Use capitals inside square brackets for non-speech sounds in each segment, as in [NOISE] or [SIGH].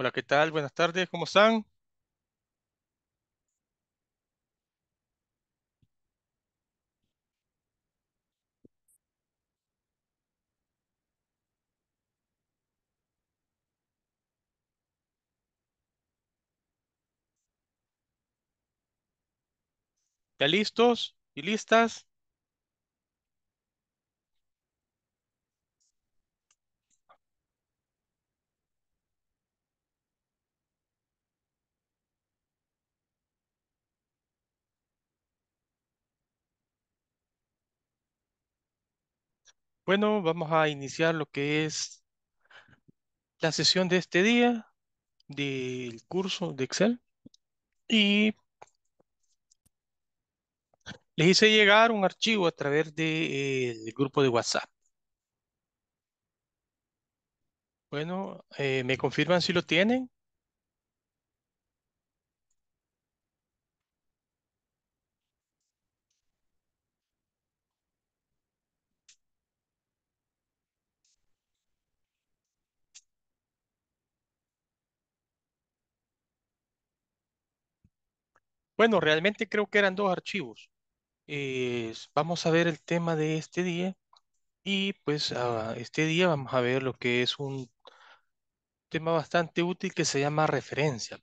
Hola, ¿qué tal? Buenas tardes, ¿cómo están? ¿Ya listos y listas? Bueno, vamos a iniciar lo que es la sesión de este día del curso de Excel. Y les hice llegar un archivo a través del eh, grupo de WhatsApp. Bueno, eh, me confirman si lo tienen. Bueno, realmente creo que eran dos archivos. Eh, vamos a ver el tema de este día y pues este día vamos a ver lo que es un tema bastante útil que se llama referencia.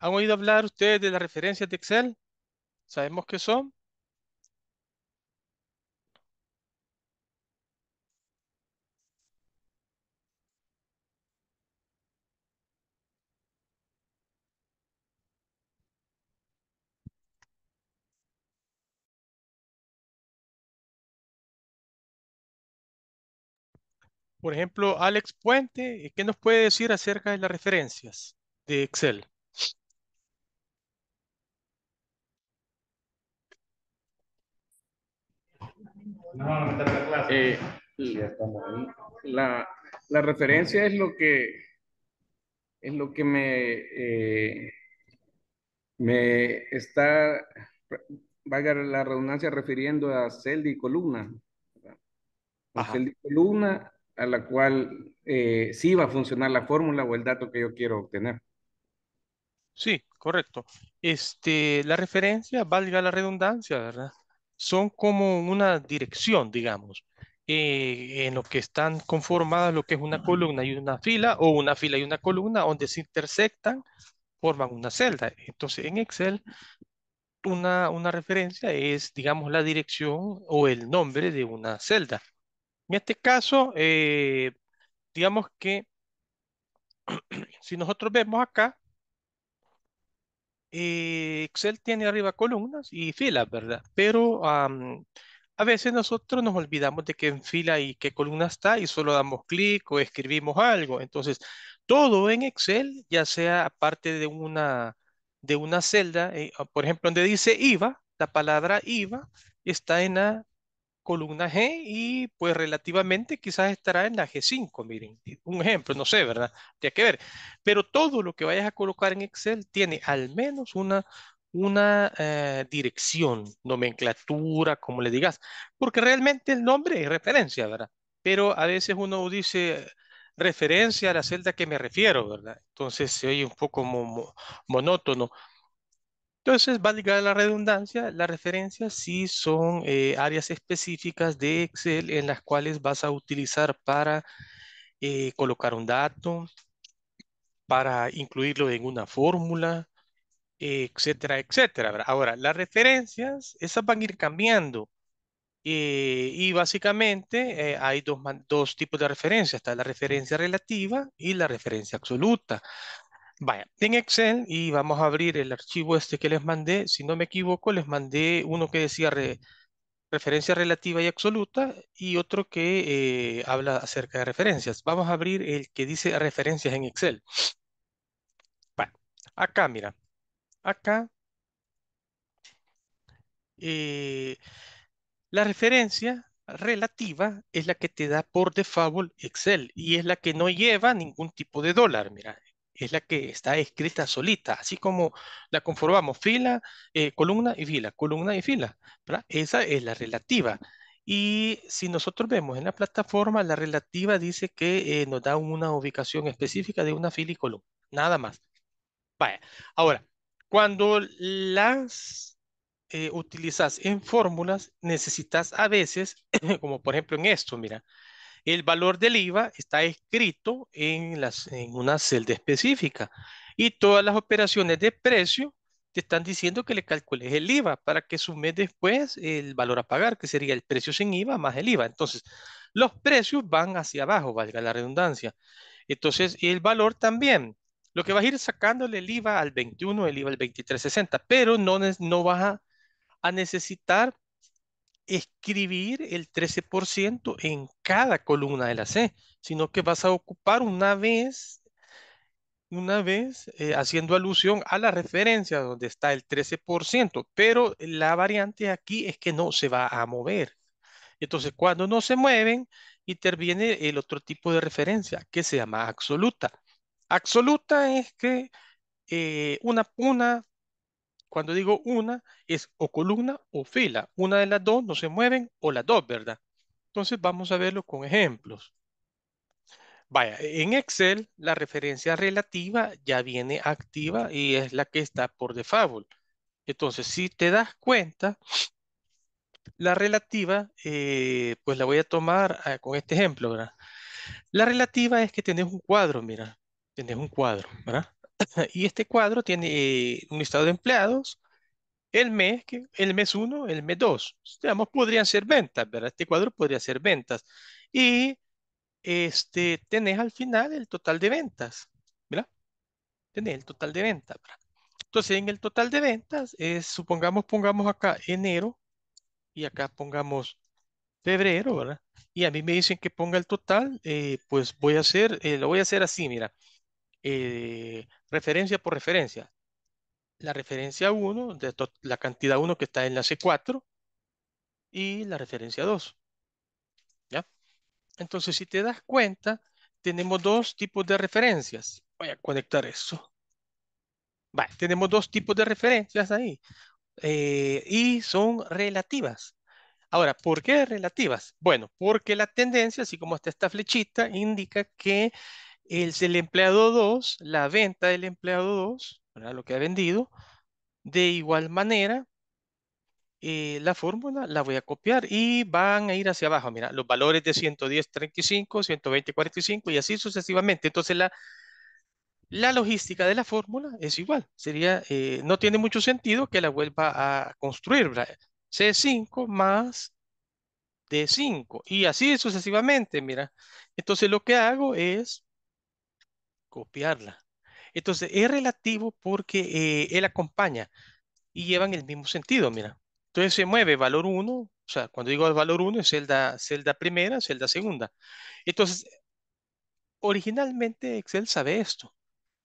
¿Han oído hablar ustedes de las referencias de Excel? ¿Sabemos qué son? Por ejemplo, Alex Puente, eh, ¿qué nos puede decir acerca de las referencias de Excel? No, eh, está la clase. la, referencia es lo que es lo que me eh, me está valga la redundancia refiriendo a celda y columna. Celda y columna a la cual eh, sí va a funcionar la fórmula o el dato que yo quiero obtener. Sí, correcto. Este, la referencia, valga la redundancia, ¿verdad? Son como una dirección, digamos, eh, en lo que están conformadas lo que es una columna y una fila, o una fila y una columna, donde se intersectan, forman una celda. Entonces, en Excel, una, una referencia es, digamos, la dirección o el nombre de una celda. En este caso, eh, digamos que [CLEARS THROAT] si nosotros vemos acá, eh, Excel tiene arriba columnas y filas, ¿verdad? Pero a veces nosotros nos olvidamos de qué fila y qué columna está y solo damos clic o escribimos algo. Entonces, todo en Excel, ya sea aparte de una, de una celda, eh, por ejemplo, donde dice IVA, la palabra IVA está en la columna G y pues relativamente quizás estará en la G5, miren, un ejemplo, no sé, ¿verdad? Tiene que ver. Pero todo lo que vayas a colocar en Excel tiene al menos una, una eh, dirección, nomenclatura, como le digas, porque realmente el nombre es referencia, ¿verdad? Pero a veces uno dice referencia a la celda que me refiero, ¿verdad? Entonces se oye un poco monótono. Entonces, va ligada la redundancia, las referencias sí son eh, áreas específicas de Excel en las cuales vas a utilizar para eh, colocar un dato, para incluirlo en una fórmula, etcétera, etcétera. Ahora, las referencias, esas van a ir cambiando. Eh, y básicamente hay dos, dos tipos de referencias, está la referencia relativa y la referencia absoluta. Vaya, en Excel y vamos a abrir el archivo este que les mandé. Si no me equivoco, les mandé uno que decía referencia relativa y absoluta y otro que eh, habla acerca de referencias. Vamos a abrir el que dice referencias en Excel. Bueno, acá, mira. Acá. Eh, la referencia relativa es la que te da por default Excel y es la que no lleva ningún tipo de dólar. Mira, es la que está escrita solita, así como la conformamos fila, eh, columna y fila, columna y fila. ¿verdad? Esa es la relativa. Y si nosotros vemos en la plataforma, la relativa dice que eh, nos da una ubicación específica de una fila y columna, nada más. Vaya, ahora, cuando las eh, utilizas en fórmulas, necesitas a veces, [CLEARS THROAT] como por ejemplo en esto, mira, el valor del IVA está escrito en, una celda específica y todas las operaciones de precio te están diciendo que le calcules el IVA para que sumes después el valor a pagar, que sería el precio sin IVA más el IVA. Entonces, los precios van hacia abajo, valga la redundancia. Entonces, el valor también. Lo que vas a ir sacándole el IVA al 21, el IVA al 2360, pero no, no vas a necesitar escribir el 13% en cada columna de la C, sino que vas a ocupar una vez, una vez eh, haciendo alusión a la referencia donde está el 13%, pero la variante aquí es que no se va a mover. Entonces, cuando no se mueven, interviene el otro tipo de referencia que se llama absoluta. Absoluta es que eh, una, una cuando digo una, es o columna o fila. Una de las dos no se mueven o las dos, ¿verdad? Entonces vamos a verlo con ejemplos. Vaya, en Excel la referencia relativa ya viene activa y es la que está por default. Entonces, si te das cuenta, la relativa, eh, pues la voy a tomar ah, con este ejemplo, ¿verdad? La relativa es que tenés un cuadro, mira, tenés un cuadro, ¿verdad? [LAUGHS] Y este cuadro tiene eh, un listado de empleados, el mes, que, el mes 1, el mes 2. Digamos, podrían ser ventas, ¿verdad? Este cuadro podría ser ventas. Y este, tenés al final el total de ventas, ¿verdad? Tenés el total de ventas, ¿verdad? Entonces, en el total de ventas, supongamos, pongamos acá enero y acá pongamos febrero, ¿verdad? Y a mí me dicen que ponga el total, eh, pues voy a hacer, eh, lo voy a hacer así, mira. Eh, referencia por referencia. La referencia 1, de la cantidad 1 que está en la C4 y la referencia 2. ¿Ya? Entonces, si te das cuenta, tenemos dos tipos de referencias. Voy a conectar eso. Vale, tenemos dos tipos de referencias ahí. Eh, y son relativas. Ahora, ¿por qué relativas? Bueno, porque la tendencia, así como está esta flechita, indica que el, empleado 2, la venta del empleado 2, lo que ha vendido, de igual manera, eh, la fórmula la voy a copiar y van a ir hacia abajo. Mira, los valores de 110, 35, 120, 45 y así sucesivamente. Entonces, la, la logística de la fórmula es igual. Sería, eh, no tiene mucho sentido que la vuelva a construir. c C5 más D5 y así sucesivamente. Mira, entonces lo que hago es copiarla. Entonces, es relativo porque eh, él acompaña y llevan el mismo sentido, mira. Entonces se mueve valor 1, o sea, cuando digo valor 1 es celda, celda primera, celda segunda. Entonces, originalmente Excel sabe esto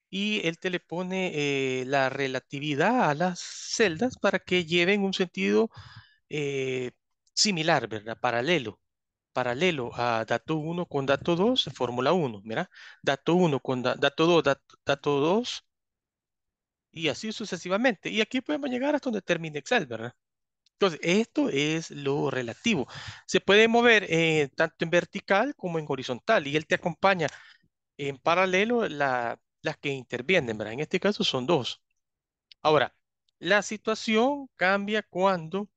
y él te le pone eh, la relatividad a las celdas para que lleven un sentido eh, similar, ¿verdad? Paralelo paralelo a dato 1 con dato 2, fórmula 1, mira, dato 1 con dato 2, dato 2, y así sucesivamente. Y aquí podemos llegar hasta donde termine Excel, ¿verdad? Entonces, esto es lo relativo. Se puede mover eh, tanto en vertical como en horizontal y él te acompaña en paralelo las que intervienen, ¿verdad? En este caso son dos. Ahora, la situación cambia cuando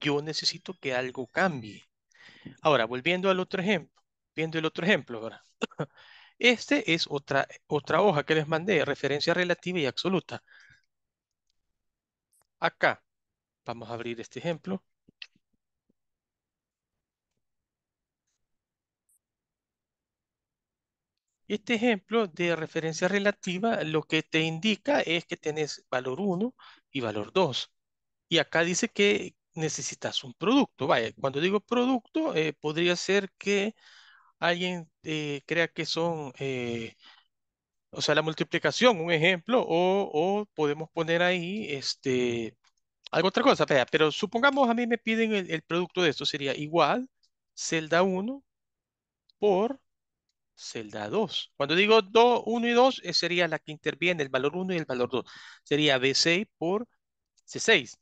yo necesito que algo cambie. Ahora, volviendo al otro ejemplo, viendo el otro ejemplo, Esta [COUGHS] Este es otra, otra hoja que les mandé, referencia relativa y absoluta. Acá, vamos a abrir este ejemplo. Este ejemplo de referencia relativa lo que te indica es que tenés valor 1 y valor 2. Y acá dice que necesitas un producto. Vaya, cuando digo producto, eh, podría ser que alguien eh, crea que son, eh, o sea, la multiplicación, un ejemplo, o, podemos poner ahí este, algo otra cosa. pero supongamos a mí me piden el, producto de esto, sería igual celda 1 por celda 2. Cuando digo 1 y 2, sería la que interviene, el valor 1 y el valor 2. Sería B6 por C6.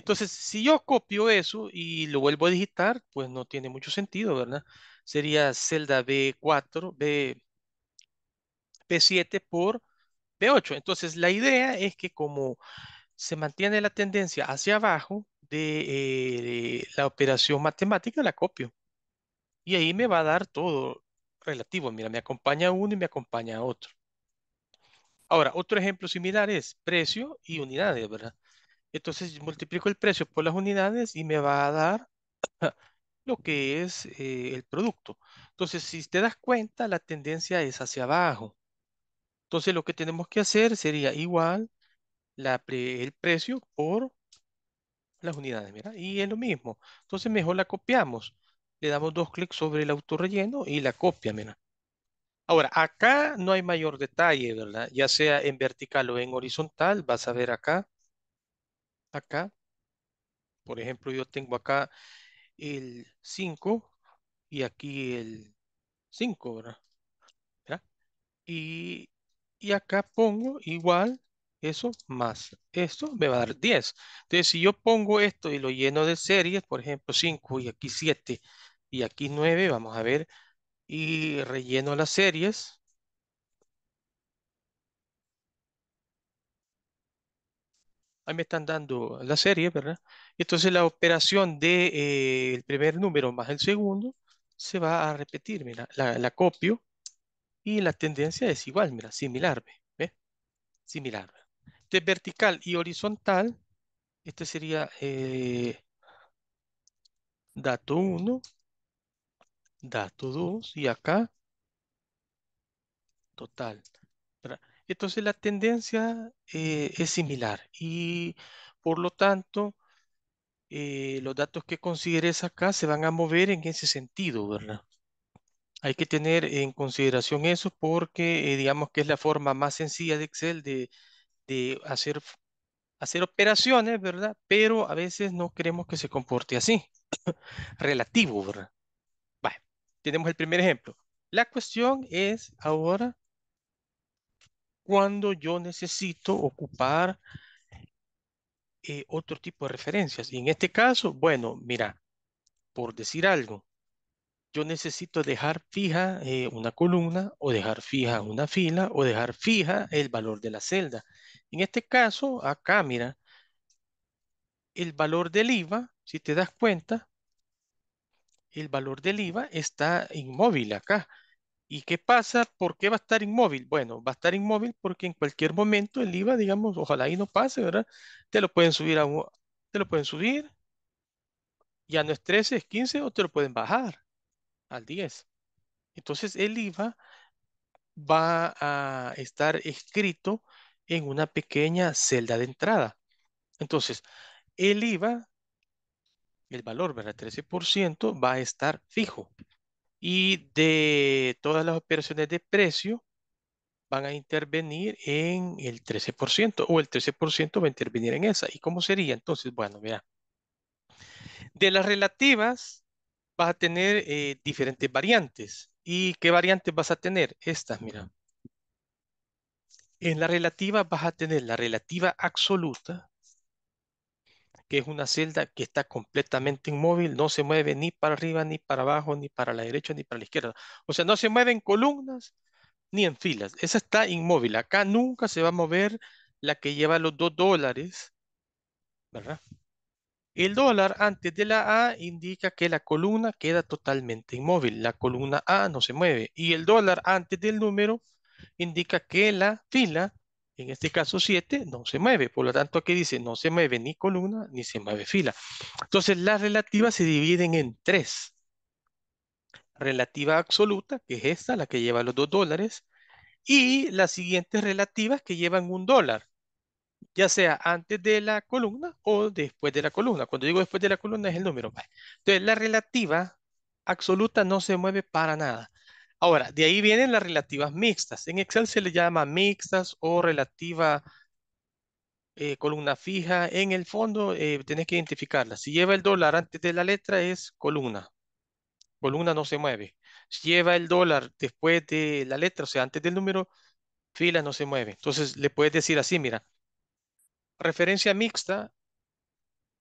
Entonces, si yo copio eso y lo vuelvo a digitar, pues no tiene mucho sentido, ¿verdad? Sería celda B4, B, 4 b 7 por B8. Entonces, la idea es que como se mantiene la tendencia hacia abajo de, de eh, la operación matemática, la copio. Y ahí me va a dar todo relativo. Mira, me acompaña uno y me acompaña otro. Ahora, otro ejemplo similar es precio y unidades, ¿verdad? Entonces multiplico el precio por las unidades y me va a dar [CLEARS THROAT] lo que es eh, el producto. Entonces, si te das cuenta, la tendencia es hacia abajo. Entonces, lo que tenemos que hacer sería igual el precio por las unidades, y es lo mismo. Entonces, mejor la copiamos. Le damos dos clics sobre el autorrelleno y la copia, Ahora, acá no hay mayor detalle, ¿verdad? Ya sea en vertical o en horizontal, vas a ver acá acá. Por ejemplo, yo tengo acá el 5 y aquí el 5, ¿verdad? Y, y acá pongo igual eso más esto me va a dar 10. Entonces, si yo pongo esto y lo lleno de series, por ejemplo, 5 y aquí 7 y aquí 9, vamos a ver, y relleno las series, me están dando la serie, ¿verdad? Entonces la operación de, eh, el primer número más el segundo se va a repetir, mira, la, copio y la tendencia es igual, mira, similar, ¿ve? Similar. De vertical y horizontal, este sería eh, dato 1, dato 2 y acá total. Entonces la tendencia eh, es similar y por lo tanto eh, los datos que consideres acá se van a mover en ese sentido, ¿verdad? Hay que tener en consideración eso porque eh, digamos que es la forma más sencilla de Excel de, de hacer, hacer operaciones, ¿verdad? Pero a veces no queremos que se comporte así, [COUGHS] relativo, ¿verdad? Bueno, tenemos el primer ejemplo. La cuestión es ahora cuando yo necesito ocupar eh, otro tipo de referencias. Y en este caso, bueno, mira, por decir algo, yo necesito dejar fija eh, una columna o dejar fija una fila o dejar fija el valor de la celda. En este caso, acá, mira, el valor del IVA, si te das cuenta, el valor del IVA está inmóvil acá. ¿Y qué pasa? ¿Por qué va a estar inmóvil? Bueno, va a estar inmóvil porque en cualquier momento el IVA, digamos, ojalá ahí no pase, ¿verdad? Te lo pueden subir a te lo pueden subir, ya no es 13, es 15 o te lo pueden bajar al 10. Entonces el IVA va a estar escrito en una pequeña celda de entrada. Entonces, el IVA, el valor, ¿verdad? 13% va a estar fijo y de todas las operaciones de precio van a intervenir en el 13% o el 13% va a intervenir en esa. ¿Y cómo sería? Entonces, bueno, mira. De las relativas vas a tener eh, diferentes variantes. ¿Y qué variantes vas a tener? Estas, mira. En la relativa vas a tener la relativa absoluta, que es una celda que está completamente inmóvil, no se mueve ni para arriba, ni para abajo, ni para la derecha, ni para la izquierda. O sea, no se mueve en columnas ni en filas. Esa está inmóvil. Acá nunca se va a mover la que lleva los dos dólares, ¿verdad? El dólar antes de la A indica que la columna queda totalmente inmóvil. La columna A no se mueve. Y el dólar antes del número indica que la fila en este caso 7 no se mueve, por lo tanto aquí dice no se mueve ni columna ni se mueve fila. Entonces las relativas se dividen en tres. Relativa absoluta, que es esta, la que lleva los dos dólares, y las siguientes relativas que llevan un dólar, ya sea antes de la columna o después de la columna. Cuando digo después de la columna es el número. Entonces la relativa absoluta no se mueve para nada. Ahora, de ahí vienen las relativas mixtas. En Excel se le llama mixtas o relativa eh, columna fija. En el fondo eh, tenés que identificarla. Si lleva el dólar antes de la letra es columna. Columna no se mueve. Si lleva el dólar después de la letra, o sea, antes del número, fila no se mueve. Entonces le puedes decir así, mira, referencia mixta,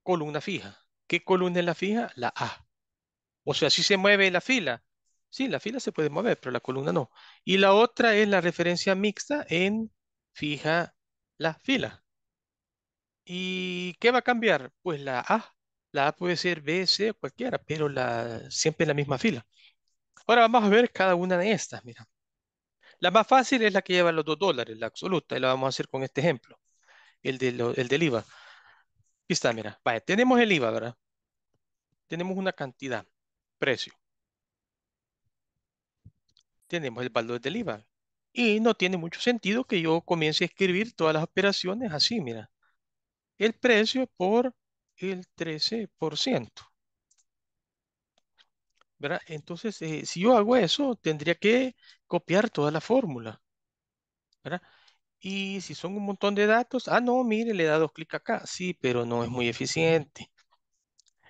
columna fija. ¿Qué columna es la fija? La A. O sea, si se mueve la fila, Sí, la fila se puede mover, pero la columna no. Y la otra es la referencia mixta en fija la fila. ¿Y qué va a cambiar? Pues la A. La A puede ser B, C, cualquiera, pero siempre la misma fila. Ahora vamos a ver cada una de estas, mira. La más fácil es la que lleva los dos dólares, la absoluta, y la vamos a hacer con este ejemplo, el, el del IVA. Aquí está, mira. Vale, tenemos el IVA, ¿verdad? Tenemos una cantidad, precio tenemos el valor del IVA. Y no tiene mucho sentido que yo comience a escribir todas las operaciones así, mira. El precio por el 13%. ¿Verdad? Entonces, eh, si yo hago eso, tendría que copiar toda la fórmula. ¿Verdad? Y si son un montón de datos, ah, no, mire, le da dos clic acá. Sí, pero no es muy eficiente.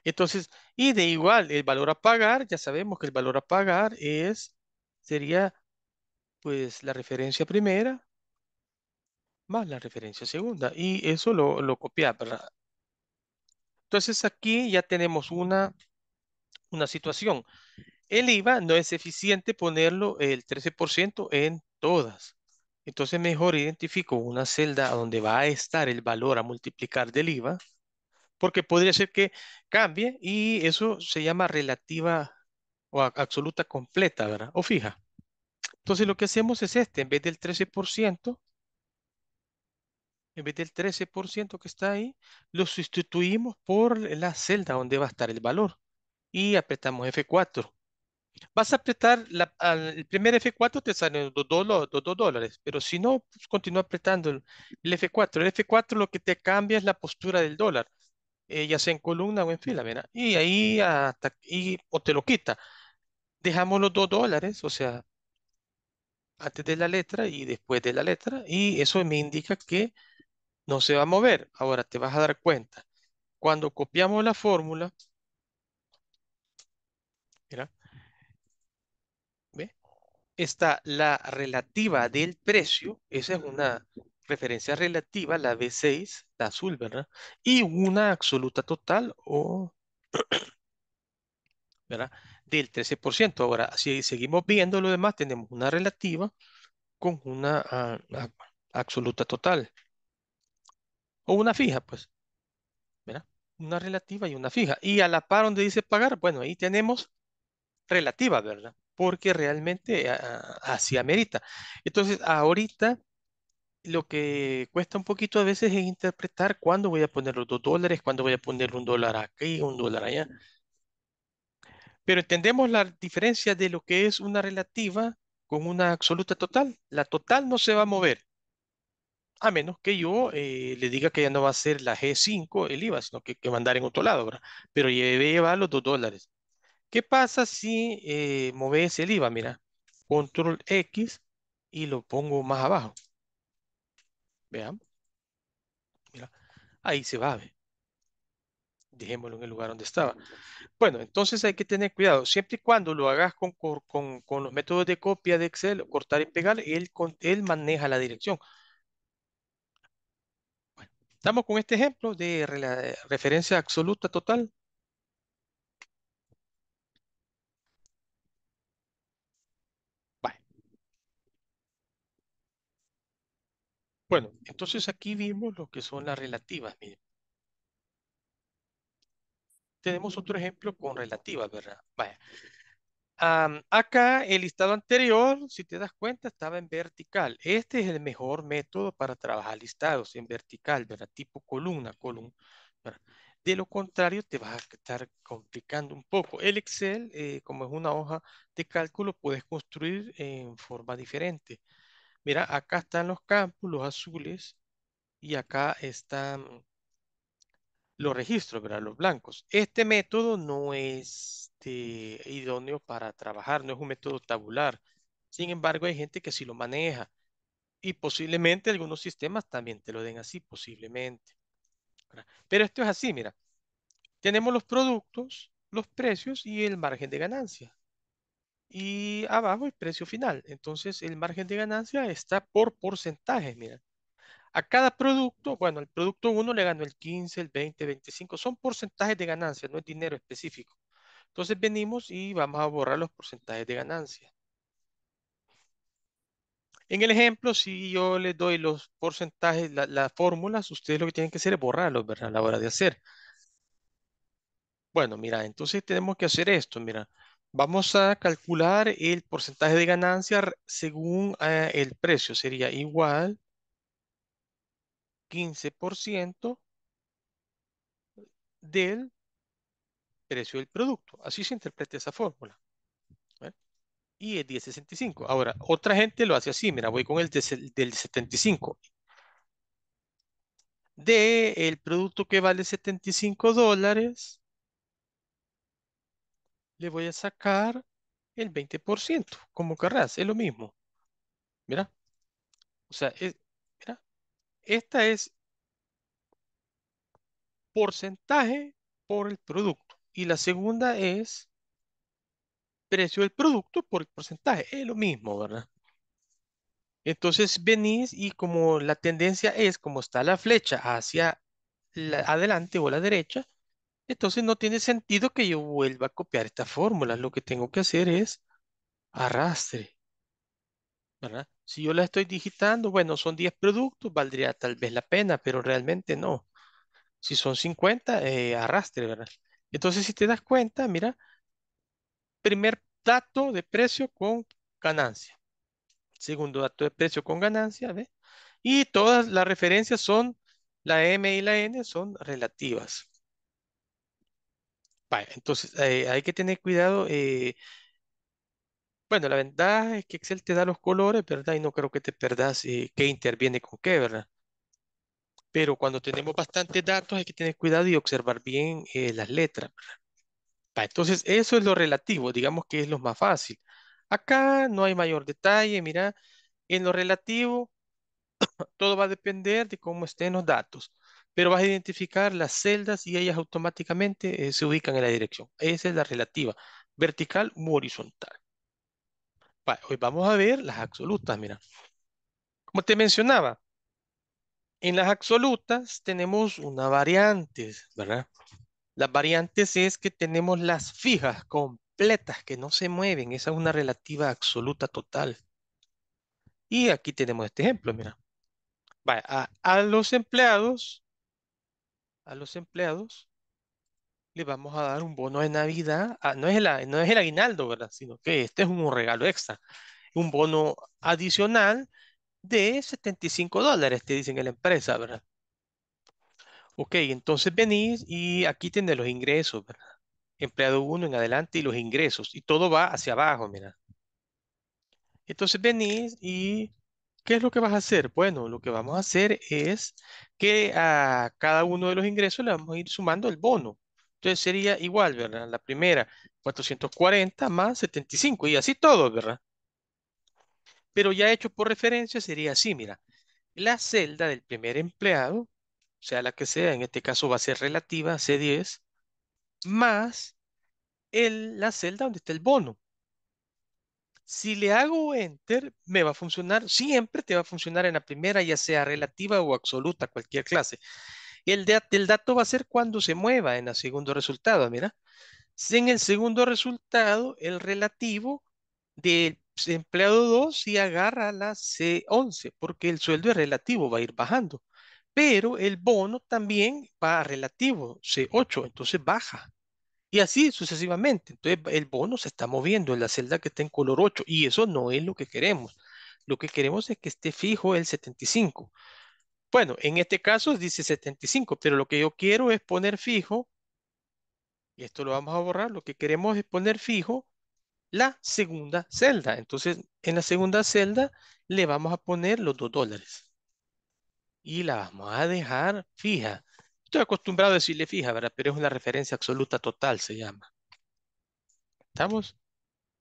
Entonces, y de igual, el valor a pagar, ya sabemos que el valor a pagar es sería pues la referencia primera más la referencia segunda. Y eso lo, lo copiar, ¿verdad? Entonces aquí ya tenemos una, una situación. El IVA no es eficiente ponerlo el 13% en todas. Entonces mejor identifico una celda donde va a estar el valor a multiplicar del IVA, porque podría ser que cambie y eso se llama relativa o absoluta completa, ¿verdad? O fija. Entonces lo que hacemos es este, en vez del 13%, en vez del 13% que está ahí, lo sustituimos por la celda donde va a estar el valor y apretamos F4. Vas a apretar el primer F4, te salen 2 dólares, dólares, pero si no, pues, continúa apretando el, F4. El F4 lo que te cambia es la postura del dólar, eh, ya sea en columna o en fila, ¿verdad? Y ahí hasta, y, o te lo quita dejamos los dos dólares, o sea, antes de la letra y después de la letra, y eso me indica que no se va a mover. Ahora te vas a dar cuenta. Cuando copiamos la fórmula, mira, está la relativa del precio, esa es una referencia relativa, la B6, la azul, ¿verdad? Y una absoluta total o... [CLEARS THROAT] ¿verdad? del 13%. Ahora, si seguimos viendo lo demás, tenemos una relativa con una ah, ah, absoluta total. O una fija, pues. Una relativa y una fija. Y a la par donde dice pagar, bueno, ahí tenemos relativa, ¿verdad? Porque realmente ah, así amerita. Entonces, ahorita lo que cuesta un poquito a veces es interpretar cuándo voy a poner los dos dólares, cuándo voy a poner un dólar aquí, un dólar allá. Pero entendemos la diferencia de lo que es una relativa con una absoluta total. La total no se va a mover, a menos que yo eh, le diga que ya no va a ser la G5 el IVA, sino que, que va a andar en otro lado, ¿verdad? Pero debe llevar los 2 dólares. ¿Qué pasa si eh, moves el IVA? Mira, control X y lo pongo más abajo. Veamos. ahí se va. a ver dejémoslo en el lugar donde estaba. Bueno, entonces hay que tener cuidado, siempre y cuando lo hagas con, los métodos de copia de Excel, cortar y pegar, él, él maneja la dirección. estamos con este ejemplo de referencia absoluta total. Bueno, entonces aquí vimos lo que son las relativas. Miren tenemos otro ejemplo con relativas, ¿verdad? Vaya. acá el listado anterior, si te das cuenta, estaba en vertical. Este es el mejor método para trabajar listados en vertical, ¿verdad? Tipo columna, columna. De lo contrario, te vas a estar complicando un poco. El Excel, eh, como es una hoja de cálculo, puedes construir en forma diferente. Mira, acá están los campos, los azules, y acá están los registros, ¿verdad? Los blancos. Este método no es eh, idóneo para trabajar, no es un método tabular. Sin embargo, hay gente que sí lo maneja y posiblemente algunos sistemas también te lo den así, posiblemente. Pero esto es así, mira. Tenemos los productos, los precios y el margen de ganancia. Y abajo el precio final. Entonces el margen de ganancia está por porcentajes, mira. A cada producto, bueno, el producto 1 le ganó el 15, el 20, 25, son porcentajes de ganancia, no es dinero específico. Entonces venimos y vamos a borrar los porcentajes de ganancia. En el ejemplo, si yo les doy los porcentajes, las fórmulas, ustedes lo que tienen que hacer es borrarlos, ¿verdad? A la hora de hacer. Bueno, mira, entonces tenemos que hacer esto, mira. Vamos a calcular el porcentaje de ganancia según eh, el precio. Sería igual 15% del precio del producto. Así se interpreta esa fórmula. ¿eh? Y es 10.65. Ahora, otra gente lo hace así. Mira, voy con el de, del 75. De el producto que vale 75 dólares, le voy a sacar el 20%, como querrás. Es lo mismo. Mira. O sea, es, esta es porcentaje por el producto. Y la segunda es precio del producto por el porcentaje. Es lo mismo, ¿verdad? Entonces venís y como la tendencia es, como está la flecha hacia adelante o la derecha, entonces no tiene sentido que yo vuelva a copiar esta fórmula. Lo que tengo que hacer es arrastre. ¿verdad? Si yo la estoy digitando, bueno, son 10 productos, valdría tal vez la pena, pero realmente no. Si son 50, eh, arrastre, ¿verdad? Entonces, si te das cuenta, mira, primer dato de precio con ganancia. Segundo dato de precio con ganancia, ¿ves? Y todas las referencias son, la M y la N son relativas. Vale, entonces eh, hay que tener cuidado eh, bueno, la ventaja es que Excel te da los colores, ¿verdad? Y no creo que te perdas eh, qué interviene con qué, ¿verdad? Pero cuando tenemos bastantes datos hay que tener cuidado y observar bien eh, las letras, ¿verdad? Entonces, eso es lo relativo, digamos que es lo más fácil. Acá no hay mayor detalle, mira, en lo relativo [COUGHS] todo va a depender de cómo estén los datos, pero vas a identificar las celdas y ellas automáticamente eh, se ubican en la dirección. Esa es la relativa, vertical u horizontal hoy vamos a ver las absolutas, mira. Como te mencionaba, en las absolutas tenemos una variante, ¿verdad? Las variantes es que tenemos las fijas completas que no se mueven. Esa es una relativa absoluta total. Y aquí tenemos este ejemplo, mira. a los empleados, a los empleados, le vamos a dar un bono de Navidad, no, es el, no es el aguinaldo, ¿verdad? Sino que este es un regalo extra, un bono adicional de 75 dólares, te dicen en la empresa, ¿verdad? Ok, entonces venís y aquí tienes los ingresos, ¿verdad? Empleado uno en adelante y los ingresos, y todo va hacia abajo, mira. Entonces venís y ¿qué es lo que vas a hacer? Bueno, lo que vamos a hacer es que a cada uno de los ingresos le vamos a ir sumando el bono. Entonces sería igual, ¿verdad? La primera, 440 más 75 y así todo, ¿verdad? Pero ya hecho por referencia sería así, mira. La celda del primer empleado, sea la que sea, en este caso va a ser relativa, C10, más la celda donde está el bono. Si le hago Enter, me va a funcionar, siempre te va a funcionar en la primera, ya sea relativa o absoluta, cualquier clase el, dato va a ser cuando se mueva en el segundo resultado, mira. En el segundo resultado, el relativo del empleado 2 y agarra la C11, porque el sueldo es relativo, va a ir bajando. Pero el bono también va a relativo, C8, entonces baja. Y así sucesivamente. Entonces el bono se está moviendo en la celda que está en color 8 y eso no es lo que queremos. Lo que queremos es que esté fijo el 75. Bueno, en este caso dice 75, pero lo que yo quiero es poner fijo, y esto lo vamos a borrar, lo que queremos es poner fijo la segunda celda. Entonces, en la segunda celda le vamos a poner los dos dólares. Y la vamos a dejar fija. Estoy acostumbrado a decirle fija, ¿verdad? Pero es una referencia absoluta total, se llama. ¿Estamos?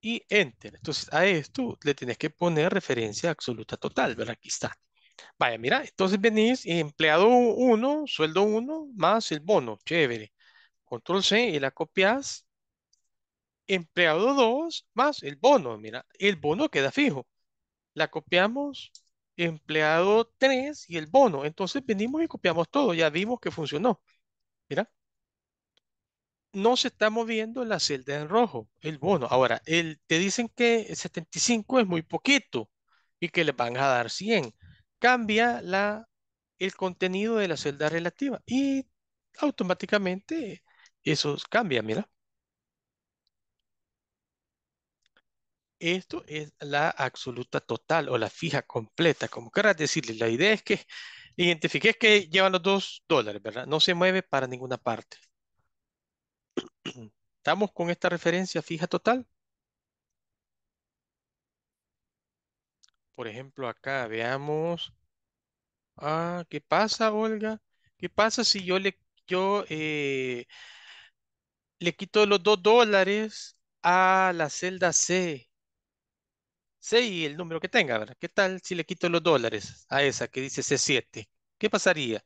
Y enter. Entonces, a esto le tienes que poner referencia absoluta total, ¿verdad? Aquí está. Vaya, mira, entonces venís eh, empleado 1, sueldo 1, más el bono, chévere. Control C y la copias. Empleado 2 más el bono, mira, el bono queda fijo. La copiamos, empleado 3 y el bono. Entonces venimos y copiamos todo, ya vimos que funcionó. Mira, no se está moviendo la celda en rojo, el bono. Ahora, te dicen que 75 es muy poquito y que le van a dar 100 cambia la, el contenido de la celda relativa y automáticamente eso cambia, mira. Esto es la absoluta total o la fija completa, como quieras decirle. La idea es que identifiques que llevan los dos dólares, ¿verdad? No se mueve para ninguna parte. [CLEARS THROAT] ¿Estamos con esta referencia fija total? Por ejemplo, acá veamos. Ah, ¿qué pasa, Olga? ¿Qué pasa si yo le, yo, eh, le quito los dos dólares a la celda C? C y el número que tenga, ¿verdad? ¿Qué tal si le quito los dólares a esa que dice C7? ¿Qué pasaría?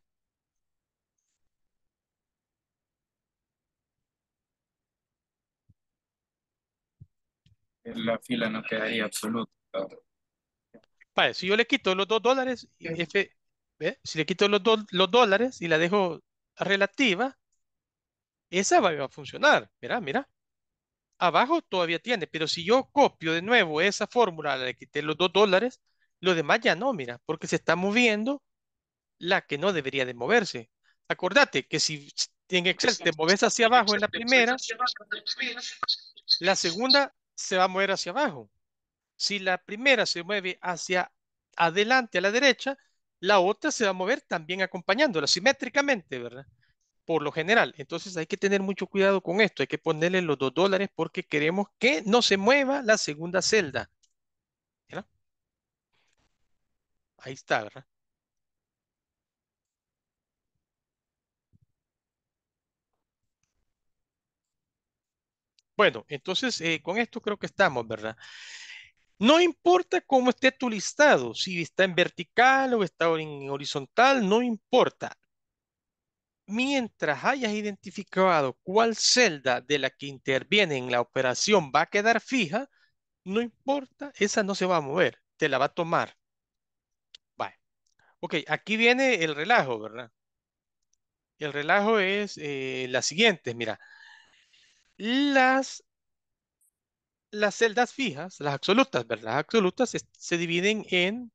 La fila no quedaría absoluta si yo le quito los dos dólares, este, si le quito los, dos los dólares y la dejo relativa, esa va a funcionar. Mira, mira. Abajo todavía tiene, pero si yo copio de nuevo esa fórmula, le quité los dos dólares, lo demás ya no, mira, porque se está moviendo la que no debería de moverse. Acordate que si en Excel te moves hacia abajo en la primera, la segunda se va a mover hacia abajo. Si la primera se mueve hacia adelante, a la derecha, la otra se va a mover también acompañándola, simétricamente, ¿verdad? Por lo general. Entonces hay que tener mucho cuidado con esto. Hay que ponerle los dos dólares porque queremos que no se mueva la segunda celda. Ahí está, ¿verdad? Bueno, entonces eh, con esto creo que estamos, ¿verdad? No importa cómo esté tu listado, si está en vertical o está en horizontal, no importa. Mientras hayas identificado cuál celda de la que interviene en la operación va a quedar fija, no importa, esa no se va a mover, te la va a tomar. Vale. Ok, aquí viene el relajo, ¿verdad? El relajo es eh, la siguiente, mira. Las las celdas fijas, las absolutas, ¿verdad? Las absolutas se, dividen en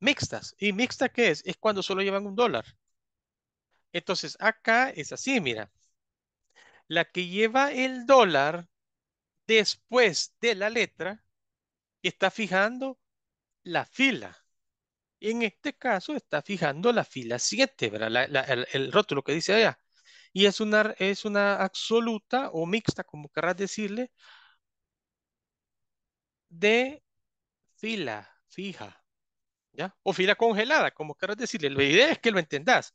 mixtas. ¿Y mixta qué es? Es cuando solo llevan un dólar. Entonces, acá es así, mira. La que lleva el dólar después de la letra está fijando la fila. En este caso está fijando la fila 7, ¿verdad? La, el, rótulo que dice allá. Y es una, es una absoluta o mixta, como querrás decirle, de fila fija, ¿ya? O fila congelada, como querés decirle. La idea es que lo entendás.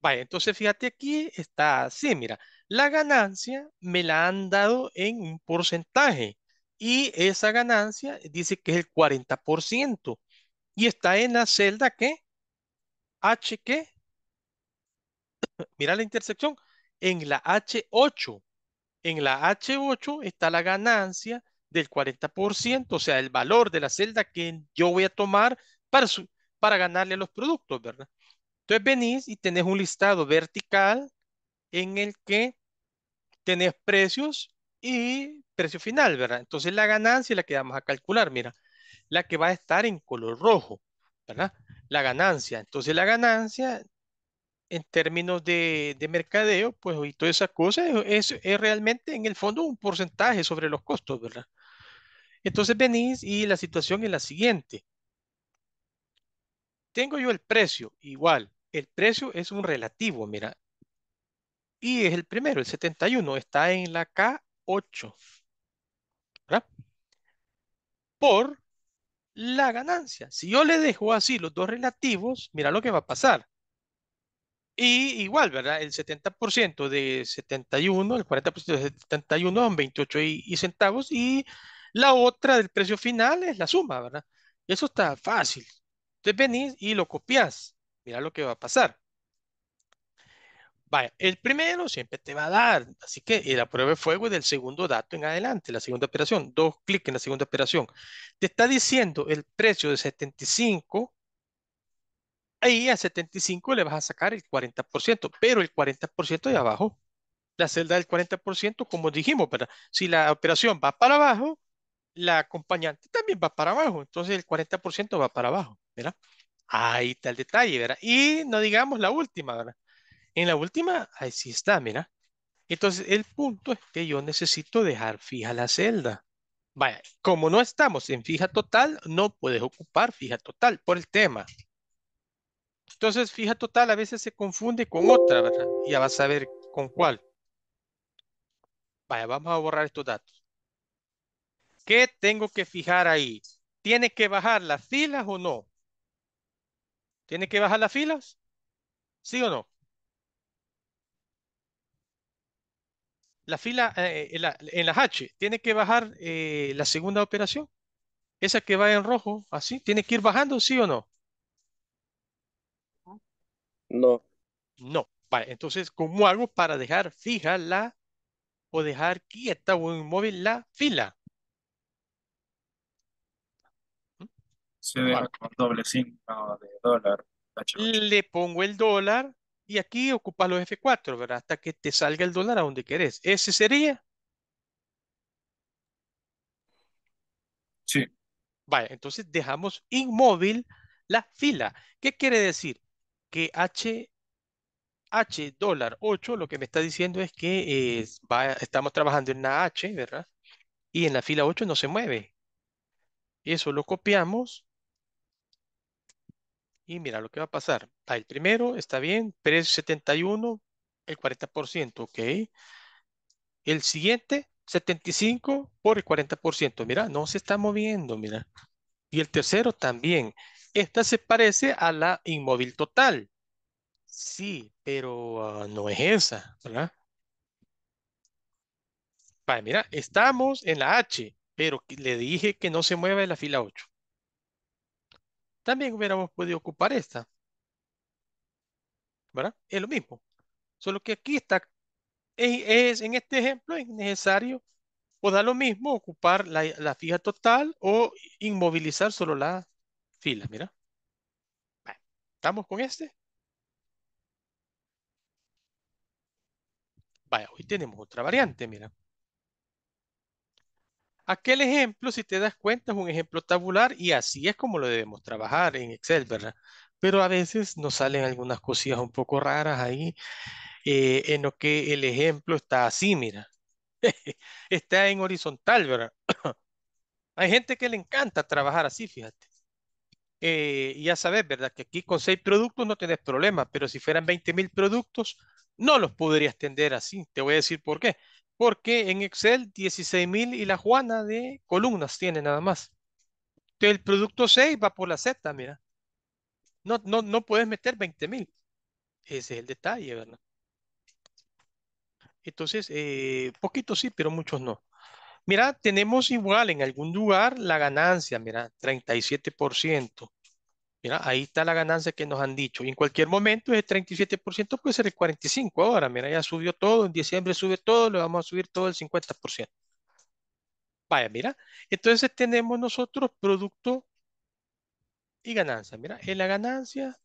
Vaya, entonces fíjate aquí, está así, mira. La ganancia me la han dado en un porcentaje y esa ganancia dice que es el 40% y está en la celda que H que mira la intersección en la H8 en la H8 está la ganancia del 40%, o sea, el valor de la celda que yo voy a tomar para, para ganarle los productos, ¿verdad? Entonces venís y tenés un listado vertical en el que tenés precios y precio final, ¿verdad? Entonces la ganancia es la que vamos a calcular, mira, la que va a estar en color rojo, ¿verdad? La ganancia. Entonces la ganancia en términos de, de mercadeo, pues y todas esas cosas es, es realmente en el fondo un porcentaje sobre los costos, ¿verdad? Entonces venís y la situación es la siguiente. Tengo yo el precio, igual, el precio es un relativo, mira. Y es el primero, el 71, está en la K8. ¿verdad? Por la ganancia. Si yo le dejo así los dos relativos, mira lo que va a pasar. Y igual, ¿verdad? El 70% de 71, el 40% de 71 son 28 y centavos y la otra del precio final es la suma, ¿verdad? Eso está fácil. Entonces venís y lo copias. Mira lo que va a pasar. Vaya, el primero siempre te va a dar, así que eh, la prueba de fuego es del segundo dato en adelante, la segunda operación, dos clics en la segunda operación. Te está diciendo el precio de 75, ahí a 75 le vas a sacar el 40%, pero el 40% de abajo, la celda del 40%, como dijimos, ¿verdad? si la operación va para abajo, la acompañante también va para abajo, entonces el 40% va para abajo, ¿verdad? Ahí está el detalle, ¿verdad? Y no digamos la última, ¿verdad? En la última, ahí sí está, mira. Entonces el punto es que yo necesito dejar fija la celda. Vaya, como no estamos en fija total, no puedes ocupar fija total por el tema. Entonces, fija total a veces se confunde con otra, ¿verdad? Ya vas a ver con cuál. Vaya, vamos a borrar estos datos. ¿Qué tengo que fijar ahí? ¿Tiene que bajar las filas o no? ¿Tiene que bajar las filas? ¿Sí o no? La fila eh, en, la, las H, ¿tiene que bajar eh, la segunda operación? Esa que va en rojo, así, ¿tiene que ir bajando, sí o no? No. No. entonces, ¿cómo hago para dejar fija la o dejar quieta o inmóvil la fila? con doble signo de dólar. Le pongo el dólar y aquí ocupa los F4, ¿verdad? Hasta que te salga el dólar a donde querés. ¿Ese sería? Sí. vaya entonces dejamos inmóvil la fila. ¿Qué quiere decir? Que H, H dólar 8 lo que me está diciendo es que eh, estamos trabajando en la H, ¿verdad? Y en la fila 8 no se mueve. Eso lo copiamos y mira lo que va a pasar. Ah, el primero está bien, precio 71, el 40%, ok. El siguiente, 75 por el 40%. Mira, no se está moviendo, mira. Y el tercero también. Esta se parece a la inmóvil total. Sí, pero ah, no es esa, ¿verdad? mira, estamos en la H, pero le dije que no se mueva de la fila 8. También hubiéramos podido ocupar esta. ¿Verdad? Es lo mismo. Solo que aquí está, es, en este ejemplo es necesario o da lo mismo ocupar la, fija total o inmovilizar solo la fila, mira. ¿Estamos con este? Vaya, hoy tenemos otra variante, mira. Aquel ejemplo, si te das cuenta, es un ejemplo tabular y así es como lo debemos trabajar en Excel, ¿verdad? Pero a veces nos salen algunas cosillas un poco raras ahí, eh, en lo que el ejemplo está así, mira. [LAUGHS] está en horizontal, ¿verdad? [COUGHS] Hay gente que le encanta trabajar así, fíjate. Eh, y ya sabes, ¿verdad? Que aquí con seis productos no tenés problemas, pero si fueran veinte mil productos, no los podrías tender así. Te voy a decir por qué. Porque en Excel 16.000 y la Juana de columnas tiene nada más. Entonces el producto 6 va por la Z, mira. No, no, no puedes meter 20.000. Ese es el detalle, ¿verdad? Entonces, eh, poquitos sí, pero muchos no. Mira, tenemos igual en algún lugar la ganancia, mira, 37%. Mira, ahí está la ganancia que nos han dicho. Y en cualquier momento es el 37% puede ser el 45% ahora. Mira, ya subió todo, en diciembre sube todo, le vamos a subir todo el 50%. Vaya, mira. Entonces tenemos nosotros producto y ganancia. Mira, en la ganancia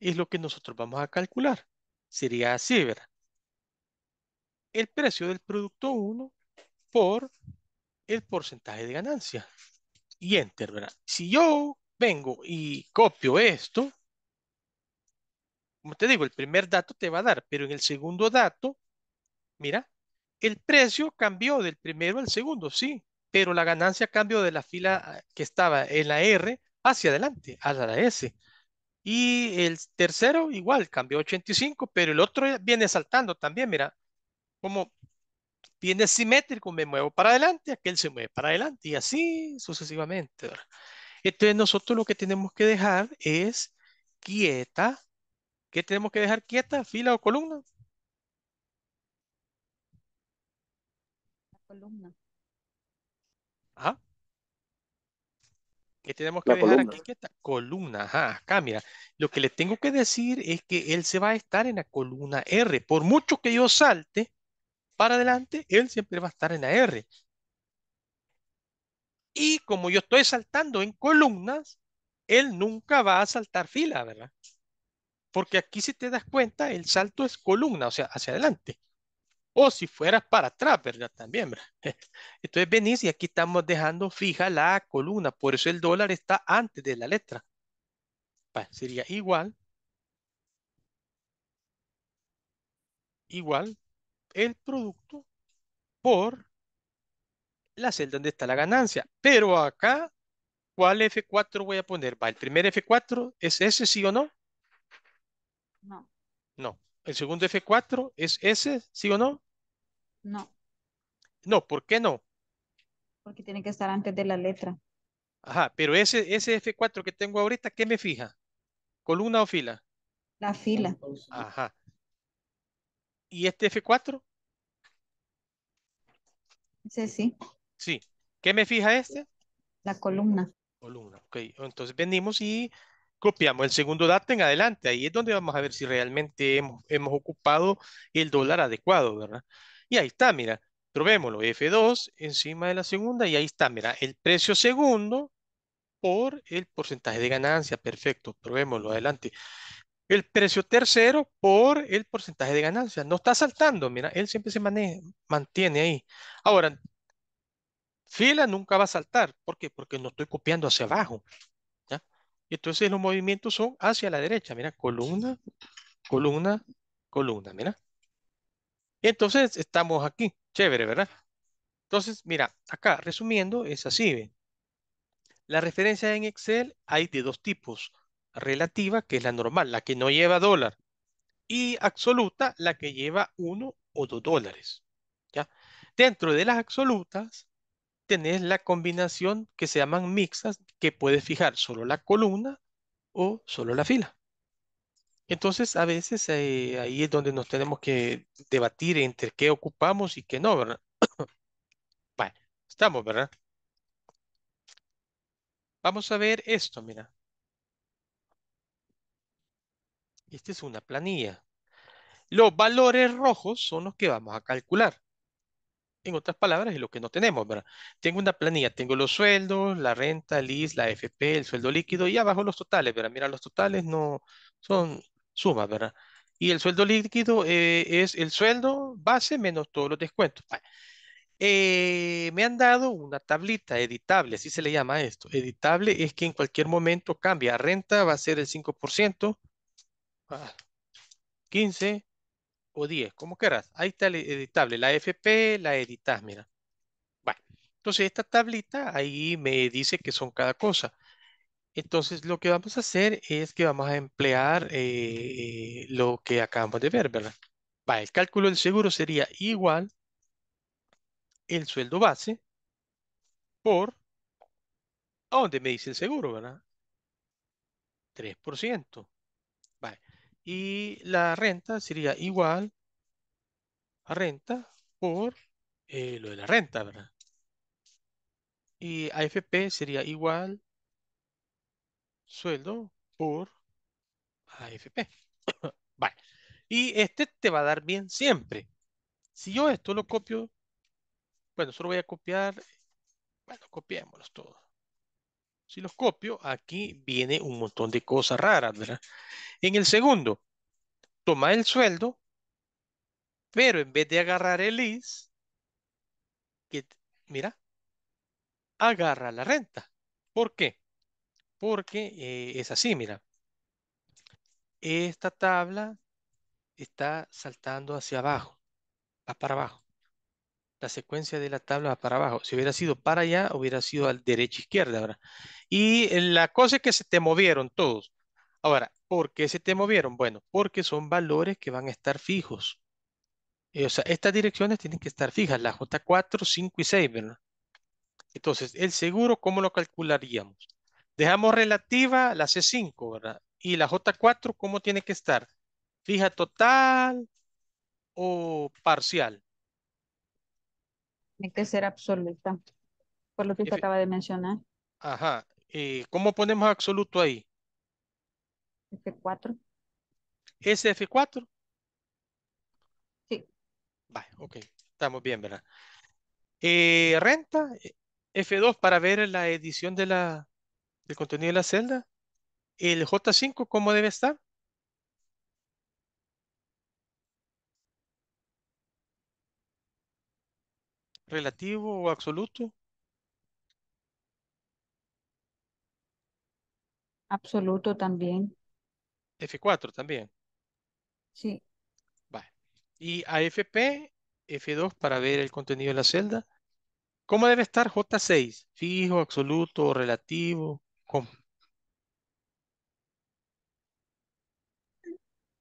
es lo que nosotros vamos a calcular. Sería así, ¿verdad? El precio del producto 1 por el porcentaje de ganancia. Y enter, ¿verdad? Si yo vengo y copio esto, como te digo, el primer dato te va a dar, pero en el segundo dato, mira, el precio cambió del primero al segundo, sí, pero la ganancia cambió de la fila ah, que estaba en la R hacia adelante, a la S. Y el tercero igual, cambió 85, pero el otro viene saltando también, mira, como viene simétrico, me muevo para adelante, aquel se mueve para adelante y así sucesivamente. Entonces nosotros lo que tenemos que dejar es quieta. ¿Qué tenemos que dejar quieta? ¿Fila o columna? La columna. ¿Qué tenemos que dejar aquí quieta? Columna, ajá, mira, Lo que le tengo que decir es que él se va a estar en la columna R. Por mucho que yo salte para adelante, él siempre va a estar en la R. Y como yo estoy saltando en columnas, él nunca va a saltar fila, ¿verdad? Porque aquí si te das cuenta, el salto es columna, o sea, hacia adelante. O si fueras para atrás, ¿verdad? También, ¿verdad? [LAUGHS] Entonces venís y aquí estamos dejando fija la columna, por eso el dólar está antes de la letra. sería igual. Igual el producto por la celda donde está la ganancia. Pero acá, ¿cuál F4 voy a poner? ¿Va el primer F4? ¿Es ese sí o no? No. No. ¿El segundo F4 es ese sí o no? No. No, ¿por qué no? Porque tiene que estar antes de la letra. Ajá, pero ese, ese F4 que tengo ahorita, ¿qué me fija? ¿Columna o fila? La fila. Ajá. ¿Y este F4? Sí, sí. Sí. ¿Qué me fija este? La columna. Columna, ok. Entonces venimos y copiamos el segundo dato en adelante. Ahí es donde vamos a ver si realmente hemos, ocupado el dólar adecuado, ¿verdad? Y ahí está, mira. Probémoslo. F2 encima de la segunda y ahí está, mira. El precio segundo por el porcentaje de ganancia. Perfecto. Probémoslo. Adelante. El precio tercero por el porcentaje de ganancia. No está saltando, mira, él siempre se mantiene ahí. Ahora, fila nunca va a saltar. ¿Por qué? Porque no estoy copiando hacia abajo. ¿ya? Entonces los movimientos son hacia la derecha. Mira, columna, columna, columna. Mira. Entonces estamos aquí. Chévere, ¿verdad? Entonces, mira, acá resumiendo es así. ¿ve? La referencia en Excel hay de dos tipos. Relativa, que es la normal, la que no lleva dólar. Y absoluta, la que lleva uno o dos dólares. ¿ya? Dentro de las absolutas tener la combinación que se llaman mixas que puedes fijar solo la columna o solo la fila. Entonces, a veces eh, ahí es donde nos tenemos que debatir entre qué ocupamos y qué no, ¿verdad? [COUGHS] Bueno, estamos, ¿verdad? Vamos a ver esto, mira. Esta es una planilla. Los valores rojos son los que vamos a calcular en otras palabras, es lo que no tenemos, ¿verdad? Tengo una planilla, tengo los sueldos, la renta, el IS, la FP, el sueldo líquido y abajo los totales, ¿verdad? Mira, los totales no son sumas, ¿verdad? Y el sueldo líquido eh, es el sueldo base menos todos los descuentos. Eh, me han dado una tablita editable, así se le llama esto. Editable es que en cualquier momento cambia. Renta va a ser el 5%, 15, o 10, como quieras. Ahí está el editable, la FP, la editas, mira. Bueno, entonces esta tablita ahí me dice que son cada cosa. Entonces lo que vamos a hacer es que vamos a emplear eh, lo que acabamos de ver, ¿verdad? Va, el cálculo del seguro sería igual el sueldo base por, ¿a dónde me dice el seguro, verdad? 3%. Y la renta sería igual a renta por eh, lo de la renta, ¿verdad? Y AFP sería igual sueldo por AFP. [COUGHS] vale. Y este te va a dar bien siempre. Si yo esto lo copio, bueno, solo voy a copiar, bueno, copiémoslos todos. Si los copio, aquí viene un montón de cosas raras, En el segundo, toma el sueldo, pero en vez de agarrar el IS, que, mira, agarra la renta. ¿Por qué? Porque eh, es así, mira. Esta tabla está saltando hacia abajo, va para abajo la secuencia de la tabla para abajo. Si hubiera sido para allá, hubiera sido al derecho izquierda ¿verdad? Y eh, la cosa es que se te movieron todos. Ahora, ¿por qué se te movieron? Bueno, porque son valores que van a estar fijos. Eh, o sea, estas direcciones tienen que estar fijas, la J4, 5 y 6, ¿verdad? Entonces, el seguro, ¿cómo lo calcularíamos? Dejamos relativa la C5, ¿verdad? Y la J4, ¿cómo tiene que estar? ¿Fija total o parcial? Tiene que ser absoluta, por lo que usted acaba de mencionar. Ajá. cómo ponemos absoluto ahí? F4. ¿SF4? Sí. Vale, ok. Estamos bien, ¿verdad? Eh, renta, eh, F2 para ver la edición de la, del contenido de la celda. El J5, ¿cómo debe estar? relativo o absoluto? Absoluto también. F4 también. Sí. Vale. Y AFP, F2 para ver el contenido de la celda. ¿Cómo debe estar J6? ¿Fijo, absoluto, relativo?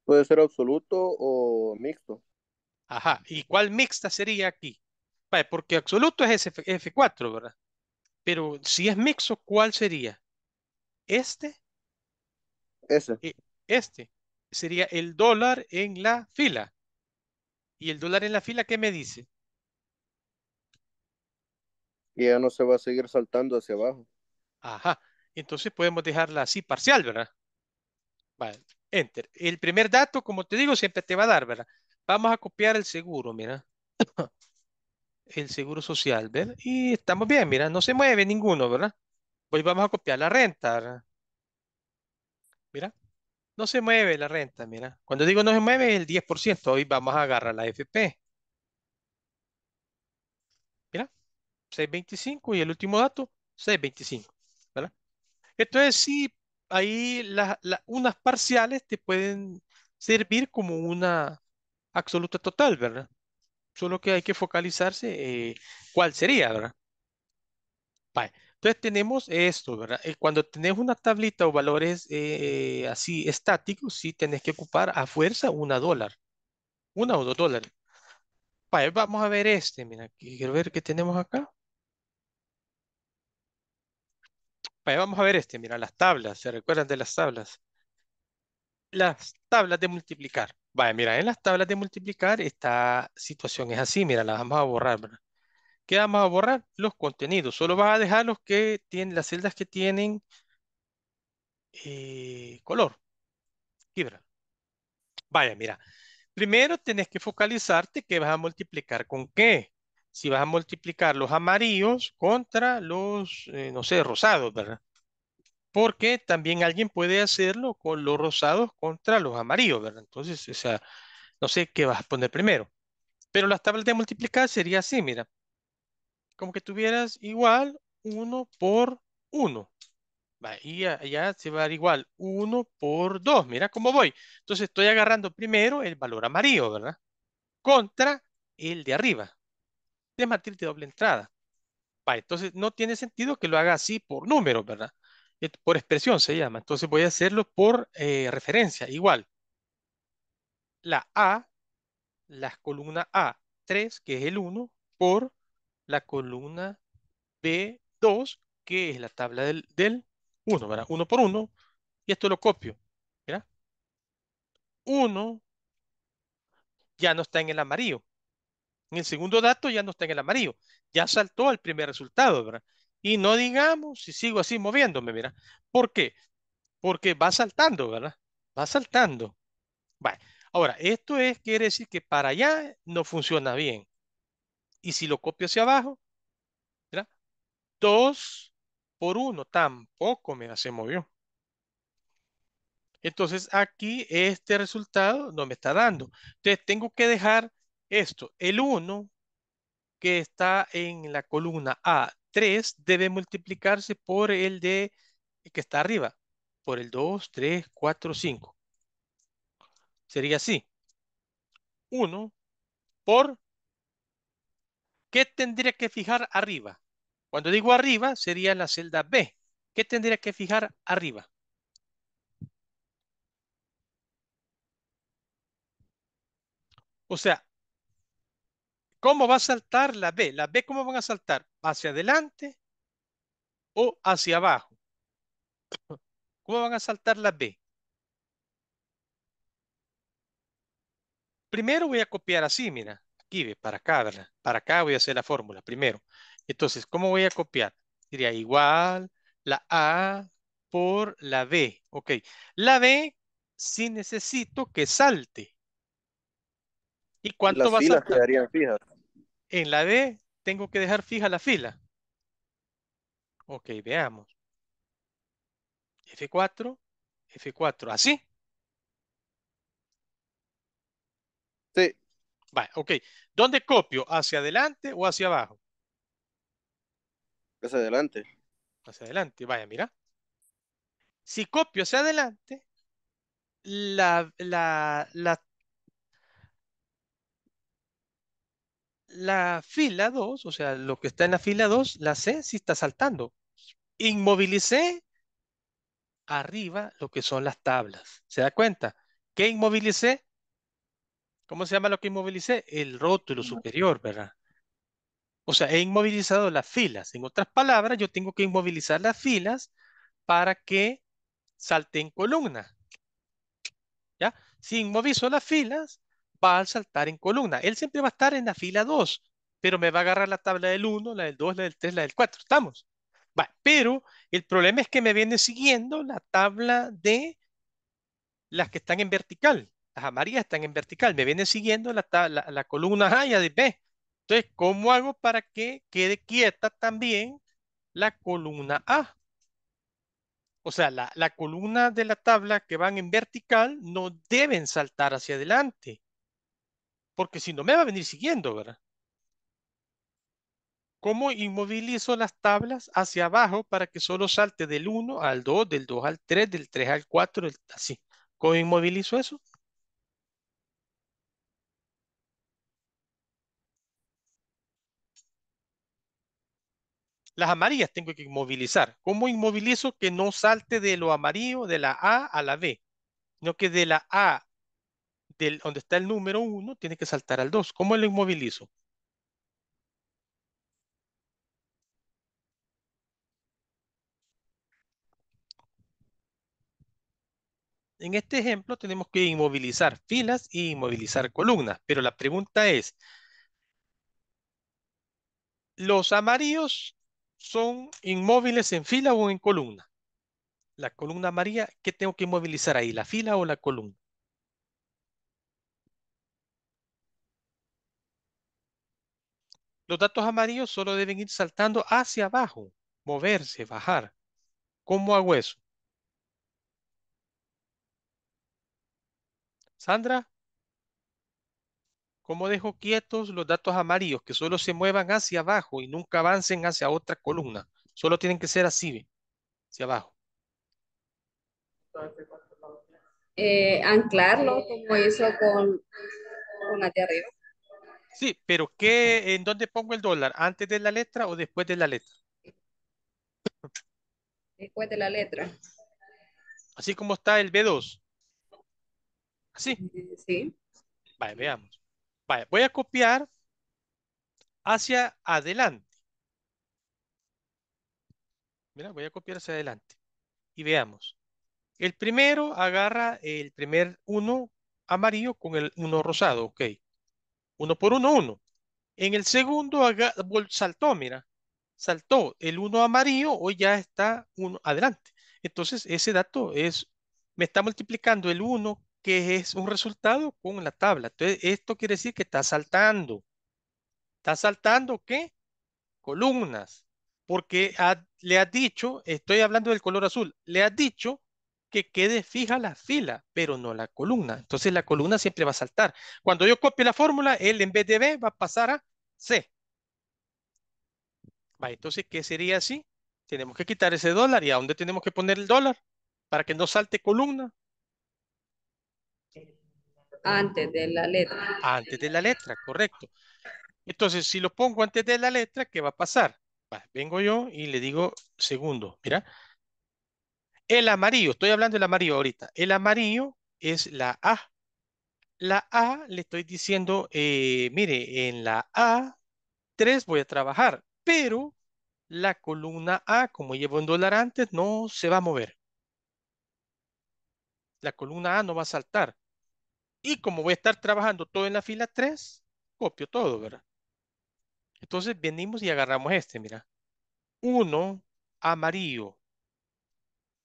Puede ser absoluto o mixto. Ajá. ¿Y cuál mixta sería aquí? porque absoluto es F 4 ¿verdad? Pero si es mixto, ¿cuál sería? ¿Este? Ese. Este. Sería el dólar en la fila. ¿Y el dólar en la fila qué me dice? Y ya no se va a seguir saltando hacia abajo. Ajá. Entonces podemos dejarla así parcial, ¿verdad? Vale. Enter. El primer dato, como te digo, siempre te va a dar, ¿verdad? Vamos a copiar el seguro, mira el seguro social, ¿verdad? Y estamos bien, mira, no se mueve ninguno, ¿verdad? Hoy vamos a copiar la renta, ¿verdad? Mira, no se mueve la renta, mira. Cuando digo no se mueve el 10%, hoy vamos a agarrar la FP. Mira, 6.25 y el último dato, 6.25, ¿verdad? Entonces sí, ahí las unas parciales te pueden servir como una absoluta total, ¿verdad? solo que hay que focalizarse eh, cuál sería, ¿verdad? Entonces tenemos esto, ¿verdad? Eh, cuando tenés una tablita o valores eh, así estáticos, sí tenés que ocupar a fuerza una dólar. Una o dos dólares. vamos a ver este, mira, quiero ver qué tenemos acá. vamos a ver este, mira, las tablas, ¿se recuerdan de las tablas? Las tablas de multiplicar. Vaya, mira, en las tablas de multiplicar esta situación es así, mira, la vamos a borrar, ¿verdad? ¿Qué vamos a borrar? Los contenidos. Solo vas a dejar los que tienen, las celdas que tienen eh, color. Fibra. Vaya, mira. Primero tenés que focalizarte qué vas a multiplicar con qué. Si vas a multiplicar los amarillos contra los, eh, no sé, rosados, ¿verdad? porque también alguien puede hacerlo con los rosados contra los amarillos, ¿verdad? Entonces, o sea, no sé qué vas a poner primero. Pero las tablas de multiplicar sería así, mira. Como que tuvieras igual 1 por 1. Y allá se va a dar igual 1 por 2. Mira cómo voy. Entonces estoy agarrando primero el valor amarillo, ¿verdad? Contra el de arriba. De matriz de doble entrada. entonces no tiene sentido que lo haga así por números, ¿verdad? Eh, por expresión se llama. Entonces voy a hacerlo por eh, referencia, igual. La A, la columna A, 3, que es el 1, por la columna B2, que es la tabla del, del 1, ¿verdad? 1 por 1, y esto lo copio, ¿verdad? 1 ya no está en el amarillo. En el segundo dato ya no está en el amarillo. Ya saltó al primer resultado, ¿verdad? Y no digamos si sigo así moviéndome, mira. ¿Por qué? Porque va saltando, ¿verdad? Va saltando. Vale. Ahora, esto es, quiere decir que para allá no funciona bien. Y si lo copio hacia abajo, mira, 2 por 1 tampoco, me hace movió. Entonces aquí este resultado no me está dando. Entonces tengo que dejar esto, el 1 que está en la columna A 3 debe multiplicarse por el de que está arriba, por el 2, 3, 4, 5. Sería así. 1 por... ¿Qué tendría que fijar arriba? Cuando digo arriba, sería la celda B. ¿Qué tendría que fijar arriba? O sea, ¿cómo va a saltar la B? ¿La B cómo van a saltar? hacia adelante o hacia abajo. [COUGHS] ¿Cómo van a saltar la B? Primero voy a copiar así, mira. Aquí ve, para acá, ¿verdad? Para acá voy a hacer la fórmula primero. Entonces, ¿cómo voy a copiar? Diría igual la A por la B. Ok. La B sí necesito que salte. ¿Y cuánto va a saltar? En la B tengo que dejar fija la fila. Ok, veamos. F4, F4, ¿así? Sí. Vale, ok. ¿Dónde copio? ¿Hacia adelante o hacia abajo? Hacia adelante. Hacia adelante, vaya, mira. Si copio hacia adelante, la, la, la, la fila 2, o sea, lo que está en la fila 2, la C sí está saltando. Inmovilicé arriba lo que son las tablas. ¿Se da cuenta? ¿Qué inmovilicé? ¿Cómo se llama lo que inmovilicé? El rótulo superior, ¿verdad? O sea, he inmovilizado las filas. En otras palabras, yo tengo que inmovilizar las filas para que salten columna. ¿Ya? Si inmovilizo las filas, va a saltar en columna. Él siempre va a estar en la fila 2, pero me va a agarrar la tabla del 1, la del 2, la del 3, la del 4. ¿Estamos? pero el problema es que me viene siguiendo la tabla de las que están en vertical. Las amarillas están en vertical. Me viene siguiendo la, la, columna A y la de B. Entonces, ¿cómo hago para que quede quieta también la columna A? O sea, la, la columna de la tabla que van en vertical no deben saltar hacia adelante. Porque si no, me va a venir siguiendo, ¿verdad? ¿Cómo inmovilizo las tablas hacia abajo para que solo salte del 1 al 2, del 2 al 3, del 3 al 4, así? ¿Cómo inmovilizo eso? Las amarillas tengo que inmovilizar. ¿Cómo inmovilizo que no salte de lo amarillo, de la A a la B? No que de la A donde está el número 1 tiene que saltar al 2. ¿Cómo lo inmovilizo? En este ejemplo tenemos que inmovilizar filas y inmovilizar columnas, pero la pregunta es, ¿los amarillos son inmóviles en fila o en columna? La columna amarilla, ¿qué tengo que inmovilizar ahí, la fila o la columna? Los datos amarillos solo deben ir saltando hacia abajo, moverse, bajar. ¿Cómo hago eso? Sandra, ¿cómo dejo quietos los datos amarillos que solo se muevan hacia abajo y nunca avancen hacia otra columna? Solo tienen que ser así, hacia abajo. Eh, anclarlo como hizo con, con la de arriba. Sí, pero ¿qué, ¿en dónde pongo el dólar? ¿Antes de la letra o después de la letra? Después de la letra. Así como está el B2. Así. Sí. Vale, veamos. voy a copiar hacia adelante. Mira, voy a copiar hacia adelante. Y veamos. El primero agarra el primer uno amarillo con el uno rosado, ok. Uno por uno, uno. En el segundo saltó, mira. Saltó el uno amarillo, hoy ya está uno adelante. Entonces, ese dato es, me está multiplicando el uno, que es un resultado, con la tabla. Entonces, esto quiere decir que está saltando. ¿Está saltando qué? Columnas. Porque le ha dicho, estoy hablando del color azul, le ha dicho quede fija la fila, pero no la columna. Entonces la columna siempre va a saltar. Cuando yo copie la fórmula, él en vez de B va a pasar a C. entonces, ¿qué sería así? Tenemos que quitar ese dólar. ¿Y a dónde tenemos que poner el dólar? Para que no salte columna. Antes de la letra. Antes de la letra, correcto. Entonces, si lo pongo antes de la letra, ¿qué va a pasar? vengo yo y le digo segundo. Mira, el amarillo, estoy hablando del amarillo ahorita. El amarillo es la A. La A le estoy diciendo, eh, mire, en la A3 voy a trabajar, pero la columna A, como llevo un dólar antes, no se va a mover. La columna A no va a saltar. Y como voy a estar trabajando todo en la fila 3, copio todo, ¿verdad? Entonces venimos y agarramos este, mira. 1 amarillo,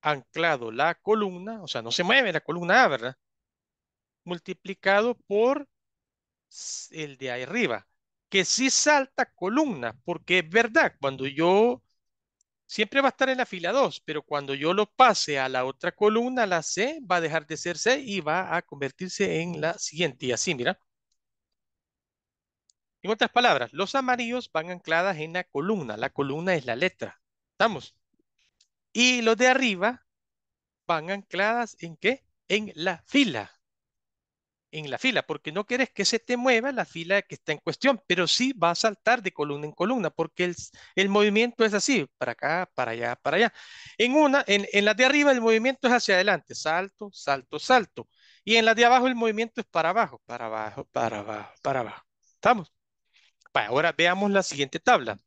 anclado la columna, o sea, no se mueve la columna A, ¿verdad? Multiplicado por el de arriba, que sí salta columna, porque es verdad, cuando yo, siempre va a estar en la fila 2, pero cuando yo lo pase a la otra columna, la C va a dejar de ser C y va a convertirse en la siguiente, y así, mira. En otras palabras, los amarillos van ancladas en la columna, la columna es la letra, ¿estamos? Y los de arriba van ancladas en qué? En la fila. En la fila, porque no quieres que se te mueva la fila que está en cuestión, pero sí va a saltar de columna en columna, porque el, movimiento es así, para acá, para allá, para allá. En una, en de arriba el movimiento es hacia adelante, salto, salto, salto. Y en la de abajo el movimiento es para abajo, para abajo, para abajo, para abajo. ¿Estamos? Ahora veamos la siguiente tabla.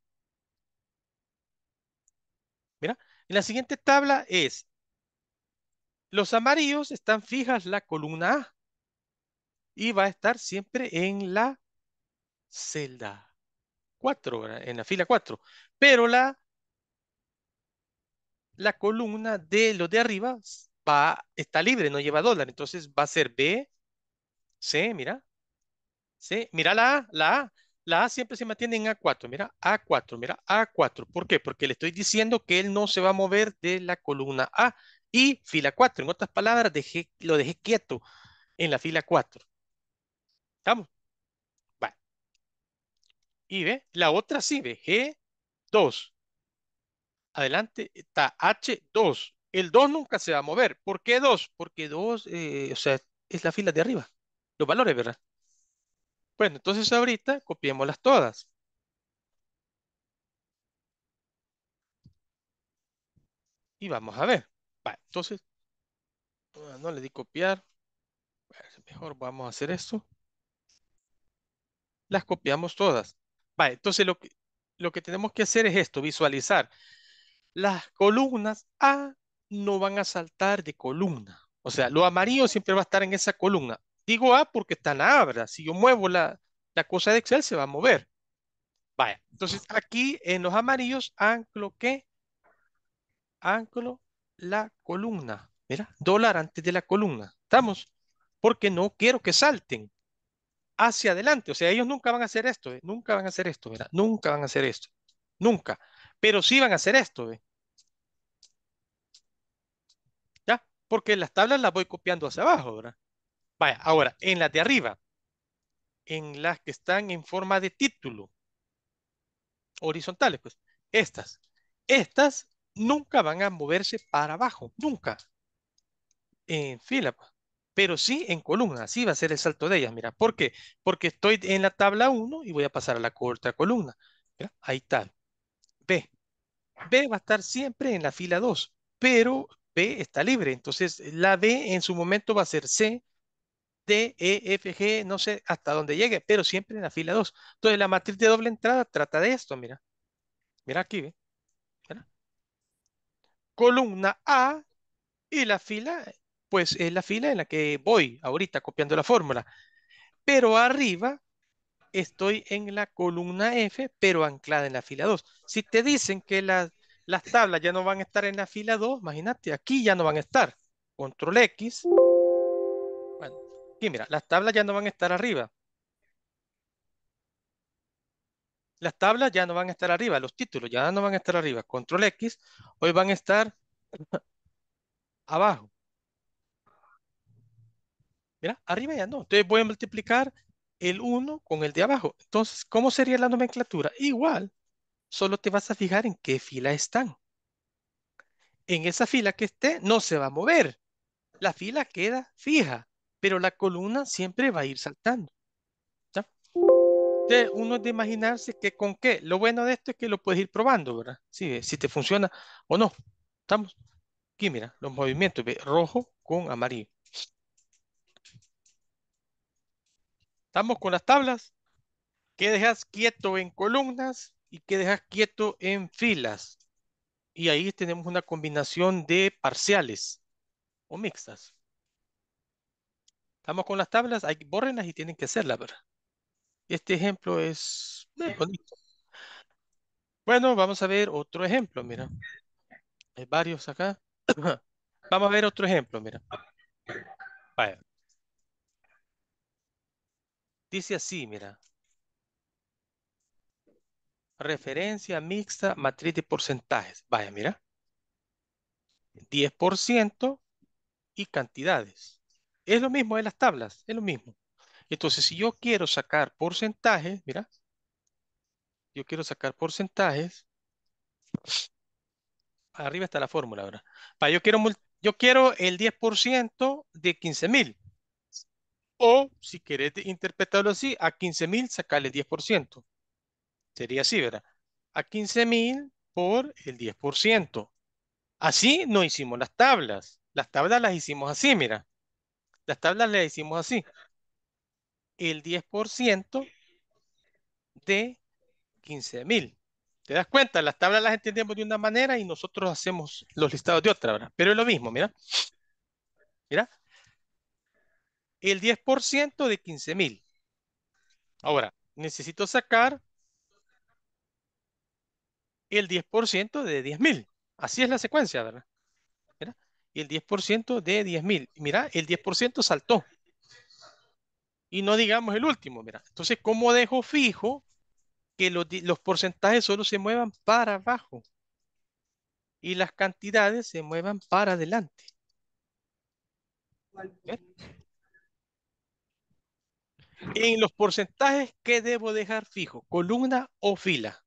En la siguiente tabla es, los amarillos están fijas la columna A y va a estar siempre en la celda 4, en la fila 4. Pero la, la columna de los de arriba va, está libre, no lleva dólar. Entonces va a ser B, C, mira. C, mira la A, la A. La A siempre se mantiene en A4, mira, A4, mira, A4. ¿Por qué? Porque le estoy diciendo que él no se va a mover de la columna A y fila 4. En otras palabras, lo dejé quieto en la fila 4. ¿Estamos? Vale. Y ve, la otra sí, ve, G2. Adelante está H2. El 2 nunca se va a mover. ¿Por qué 2? Porque 2, eh, o sea, es la fila de arriba. Los valores, ¿verdad? Bueno, pues, entonces ahorita copiémoslas todas. Y vamos a ver. entonces, ah, no le di copiar. Mejor vamos a hacer esto. Las copiamos todas. Vale, entonces lo que, lo que tenemos que hacer es esto, visualizar. Las columnas A no van a saltar de columna. O sea, lo amarillo siempre va a estar en esa columna. Digo A ah, porque está en A, ¿verdad? Si yo muevo la, la cosa de Excel se va a mover. Vaya, entonces aquí en los amarillos anclo qué? anclo la columna. Mira, dólar antes de la columna. ¿Estamos? Porque no quiero que salten hacia adelante. O sea, ellos nunca van a hacer esto, ¿eh? nunca van a hacer esto, ¿verdad? Nunca van a hacer esto. Nunca. Pero sí van a hacer esto, ¿eh? ¿Ya? Porque las tablas las voy copiando hacia abajo, ¿verdad? Vaya, ahora, en las de arriba, en las que están en forma de título, horizontales, pues, estas, estas nunca van a moverse para abajo, nunca, en fila, pues, pero sí en columna, así va a ser el salto de ellas, mira, ¿por qué? Porque estoy en la tabla 1 y voy a pasar a la cuarta columna, ahí está, B, B va a estar siempre en la fila 2, pero B está libre, entonces la B en su momento va a ser C, D, E, F, G, no sé hasta dónde llegue, pero siempre en la fila 2. Entonces la matriz de doble entrada trata de esto, mira. Mira aquí, ¿ve? Columna A y la fila, pues es la fila en la que voy ahorita copiando la fórmula. Pero arriba estoy en la columna F, pero anclada en la fila 2. Si te dicen que las tablas ya no van a estar en la fila 2, imagínate, aquí ya no van a estar. Control X. Aquí, mira, las tablas ya no van a estar arriba. Las tablas ya no van a estar arriba, los títulos ya no van a estar arriba. Control X, hoy van a estar [LAUGHS] abajo. Mira, arriba ya no. Entonces voy a multiplicar el 1 con el de abajo. Entonces, ¿cómo sería la nomenclatura? Igual, solo te vas a fijar en qué fila están. En esa fila que esté, no se va a mover. La fila queda fija pero la columna siempre va a ir saltando. ¿ya? uno es de imaginarse que con qué. Lo bueno de esto es que lo puedes ir probando, ¿verdad? si te funciona o no. ¿Estamos? Aquí, mira, los movimientos, rojo con amarillo. ¿Estamos con las tablas? ¿Qué dejas quieto en columnas y qué dejas quieto en filas? Y ahí tenemos una combinación de parciales o mixtas. Estamos con las tablas, hay, bórrenlas y tienen que hacerlas, ¿verdad? Este ejemplo es bonito. Bueno, vamos a ver otro ejemplo, mira. Hay varios acá. [COUGHS] vamos a ver otro ejemplo, mira. Vaya. Dice así, mira. Referencia mixta, matriz de porcentajes. Vaya, mira. 10% y cantidades. Es lo mismo de las tablas, es lo mismo. Entonces, si yo quiero sacar porcentajes, mira, yo quiero sacar porcentajes, arriba está la fórmula ahora. Para, yo, quiero, yo quiero el 10% de 15.000 O, si querés interpretarlo así, a 15.000 mil sacarle el 10%. Sería así, ¿verdad? A 15.000 por el 10%. Así no hicimos las tablas. Las tablas las hicimos así, mira. Las tablas le decimos así. El 10% de 15.000. ¿Te das cuenta? Las tablas las entendemos de una manera y nosotros hacemos los listados de otra, ¿verdad? Pero es lo mismo, mira. Mira. El 10% de 15.000. Ahora, necesito sacar el 10% de 10.000. Así es la secuencia, ¿verdad? y el 10% de 10.000. Mira, el 10% saltó. Y no digamos el último, mira. Entonces, ¿cómo dejo fijo que los, porcentajes solo se muevan para abajo? y las cantidades se muevan para adelante. En los porcentajes, ¿qué debo dejar fijo? ¿Columna o fila?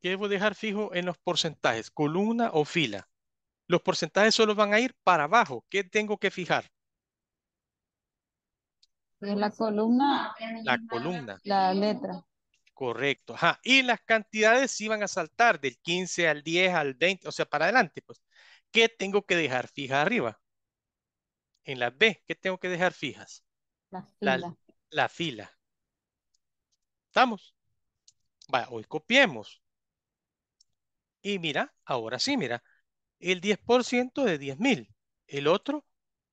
¿Qué debo dejar fijo en los porcentajes, columna o fila. Los porcentajes solo van a ir para abajo. ¿Qué tengo que fijar? Pues la columna. La columna. La letra. Correcto. Ajá. Y las cantidades sí van a saltar del 15 al 10 al 20, o sea, para adelante. Pues. ¿Qué tengo que dejar fija arriba? En la B, ¿qué tengo que dejar fijas? La fila. fila. ¿Estamos? hoy copiemos. Y mira, ahora sí, mira, el 10% de 10.000, el otro,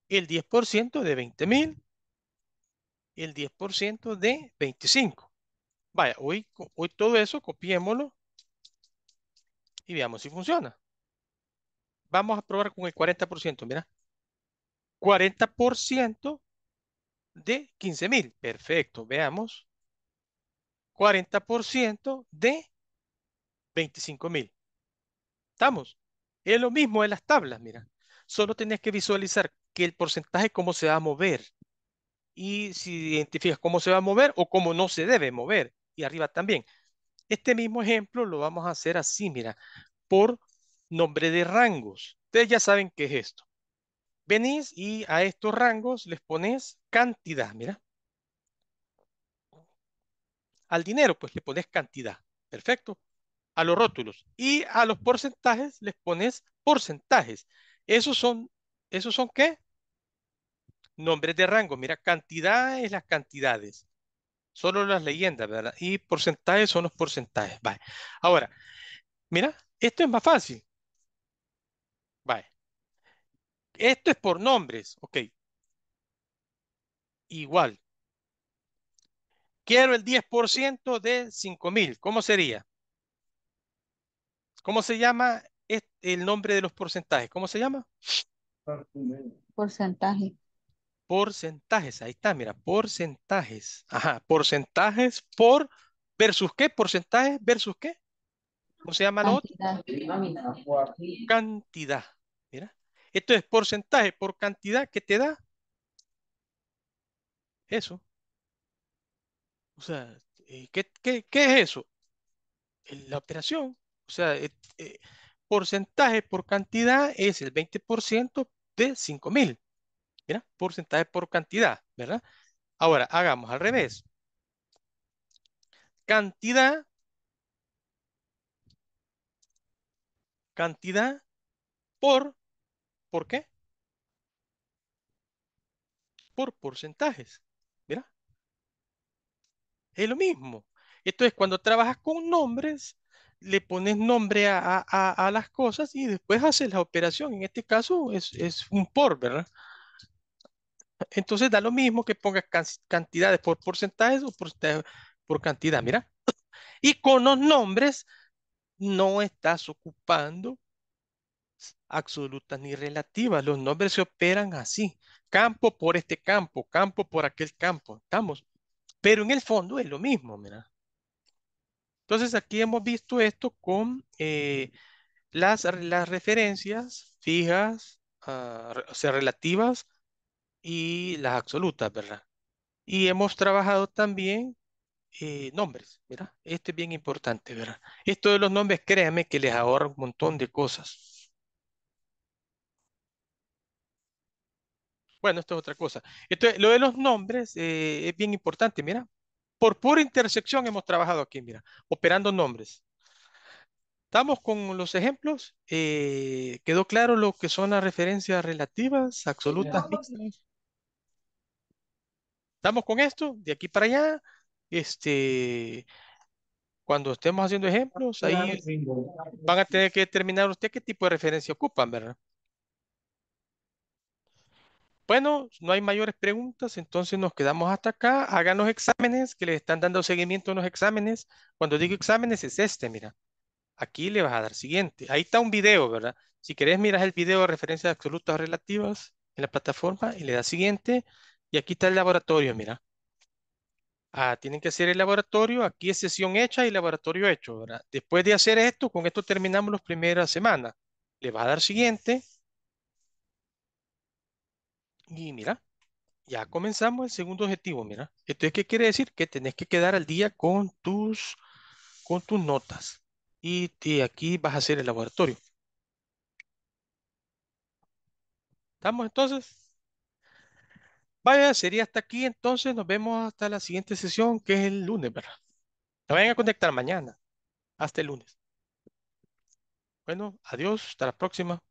el 10% de 20.000, el 10% de 25. Vaya, hoy, hoy todo eso copiémoslo y veamos si funciona. Vamos a probar con el 40%, mira. 40% de 15.000. Perfecto, veamos. 40% de 25.000. Estamos. Es lo mismo en las tablas, mira. Solo tenés que visualizar que el porcentaje cómo se va a mover. Y si identificas cómo se va a mover o cómo no se debe mover. Y arriba también. Este mismo ejemplo lo vamos a hacer así, mira, por nombre de rangos. Ustedes ya saben qué es esto. Venís y a estos rangos les pones cantidad, mira. Al dinero, pues le pones cantidad. Perfecto a los rótulos y a los porcentajes les pones porcentajes. Esos son, ¿esos son qué? Nombres de rango. Mira, cantidades, las cantidades. Solo las leyendas, ¿verdad? Y porcentajes son los porcentajes. Vale. Ahora, mira, esto es más fácil. Vale. Esto es por nombres. Ok. Igual. Quiero el 10% de 5,000. ¿Cómo sería? ¿Cómo se llama el nombre de los porcentajes? ¿Cómo se llama? Porcentaje. Porcentajes, ahí está, mira, porcentajes. Ajá, porcentajes por versus qué, porcentajes versus qué. ¿Cómo se llama cantidad. lo otro? Cantidad. Mira. Esto es porcentaje por cantidad que te da. Eso. O sea, eh, ¿qué, qué es eso? La operación. O sea, eh, porcentaje por cantidad es el 20% de 5000. Mira, porcentaje por cantidad, ¿verdad? Ahora, hagamos al revés. Cantidad. Cantidad por, ¿por qué? Por porcentajes. Mira. Es lo mismo. Entonces, cuando trabajas con nombres, le pones nombre a, a, a, las cosas y después haces la operación. En este caso es, es un por, ¿verdad? Entonces da lo mismo que pongas cantidades por porcentajes o porcentajes por cantidad, mira. [COUGHS] Y con los nombres no estás ocupando absoluta ni relativa, Los nombres se operan así. Campo por este campo, campo por aquel campo, estamos. Pero en el fondo es lo mismo, mira. Entonces aquí hemos visto esto con eh, las, las, referencias fijas, ah, o sea, relativas y las absolutas, ¿verdad? Y hemos trabajado también eh, nombres, ¿verdad? Esto es bien importante, ¿verdad? Esto de los nombres, créanme que les ahorra un montón de cosas. Bueno, esto es otra cosa. Esto lo de los nombres eh, es bien importante, mira por pura intersección hemos trabajado aquí, mira, operando nombres. Estamos con los ejemplos. Eh, ¿Quedó claro lo que son las referencias relativas, absolutas, Estamos con esto, de aquí para allá. Este, cuando estemos haciendo ejemplos, ahí van a tener que determinar usted qué tipo de referencia ocupan, ¿verdad? Bueno, no hay mayores preguntas, entonces nos quedamos hasta acá. Hagan los exámenes, que les están dando seguimiento a los exámenes. Cuando digo exámenes es este, mira. Aquí le vas a dar siguiente. Ahí está un video, ¿verdad? Si querés, miras el video de referencias absolutas relativas en la plataforma y le das siguiente. Y aquí está el laboratorio, mira. Ah, tienen que hacer el laboratorio. Aquí es sesión hecha y laboratorio hecho, ¿verdad? Después de hacer esto, con esto terminamos las primeras semanas. Le va a dar siguiente y mira, ya comenzamos el segundo objetivo, mira. Entonces, ¿qué quiere decir? Que tenés que quedar al día con tus, con tus notas. Y, y aquí vas a hacer el laboratorio. ¿Estamos entonces? Vaya, sería hasta aquí. Entonces nos vemos hasta la siguiente sesión, que es el lunes, ¿verdad? Nos vayan a conectar mañana. Hasta el lunes. Bueno, adiós. Hasta la próxima.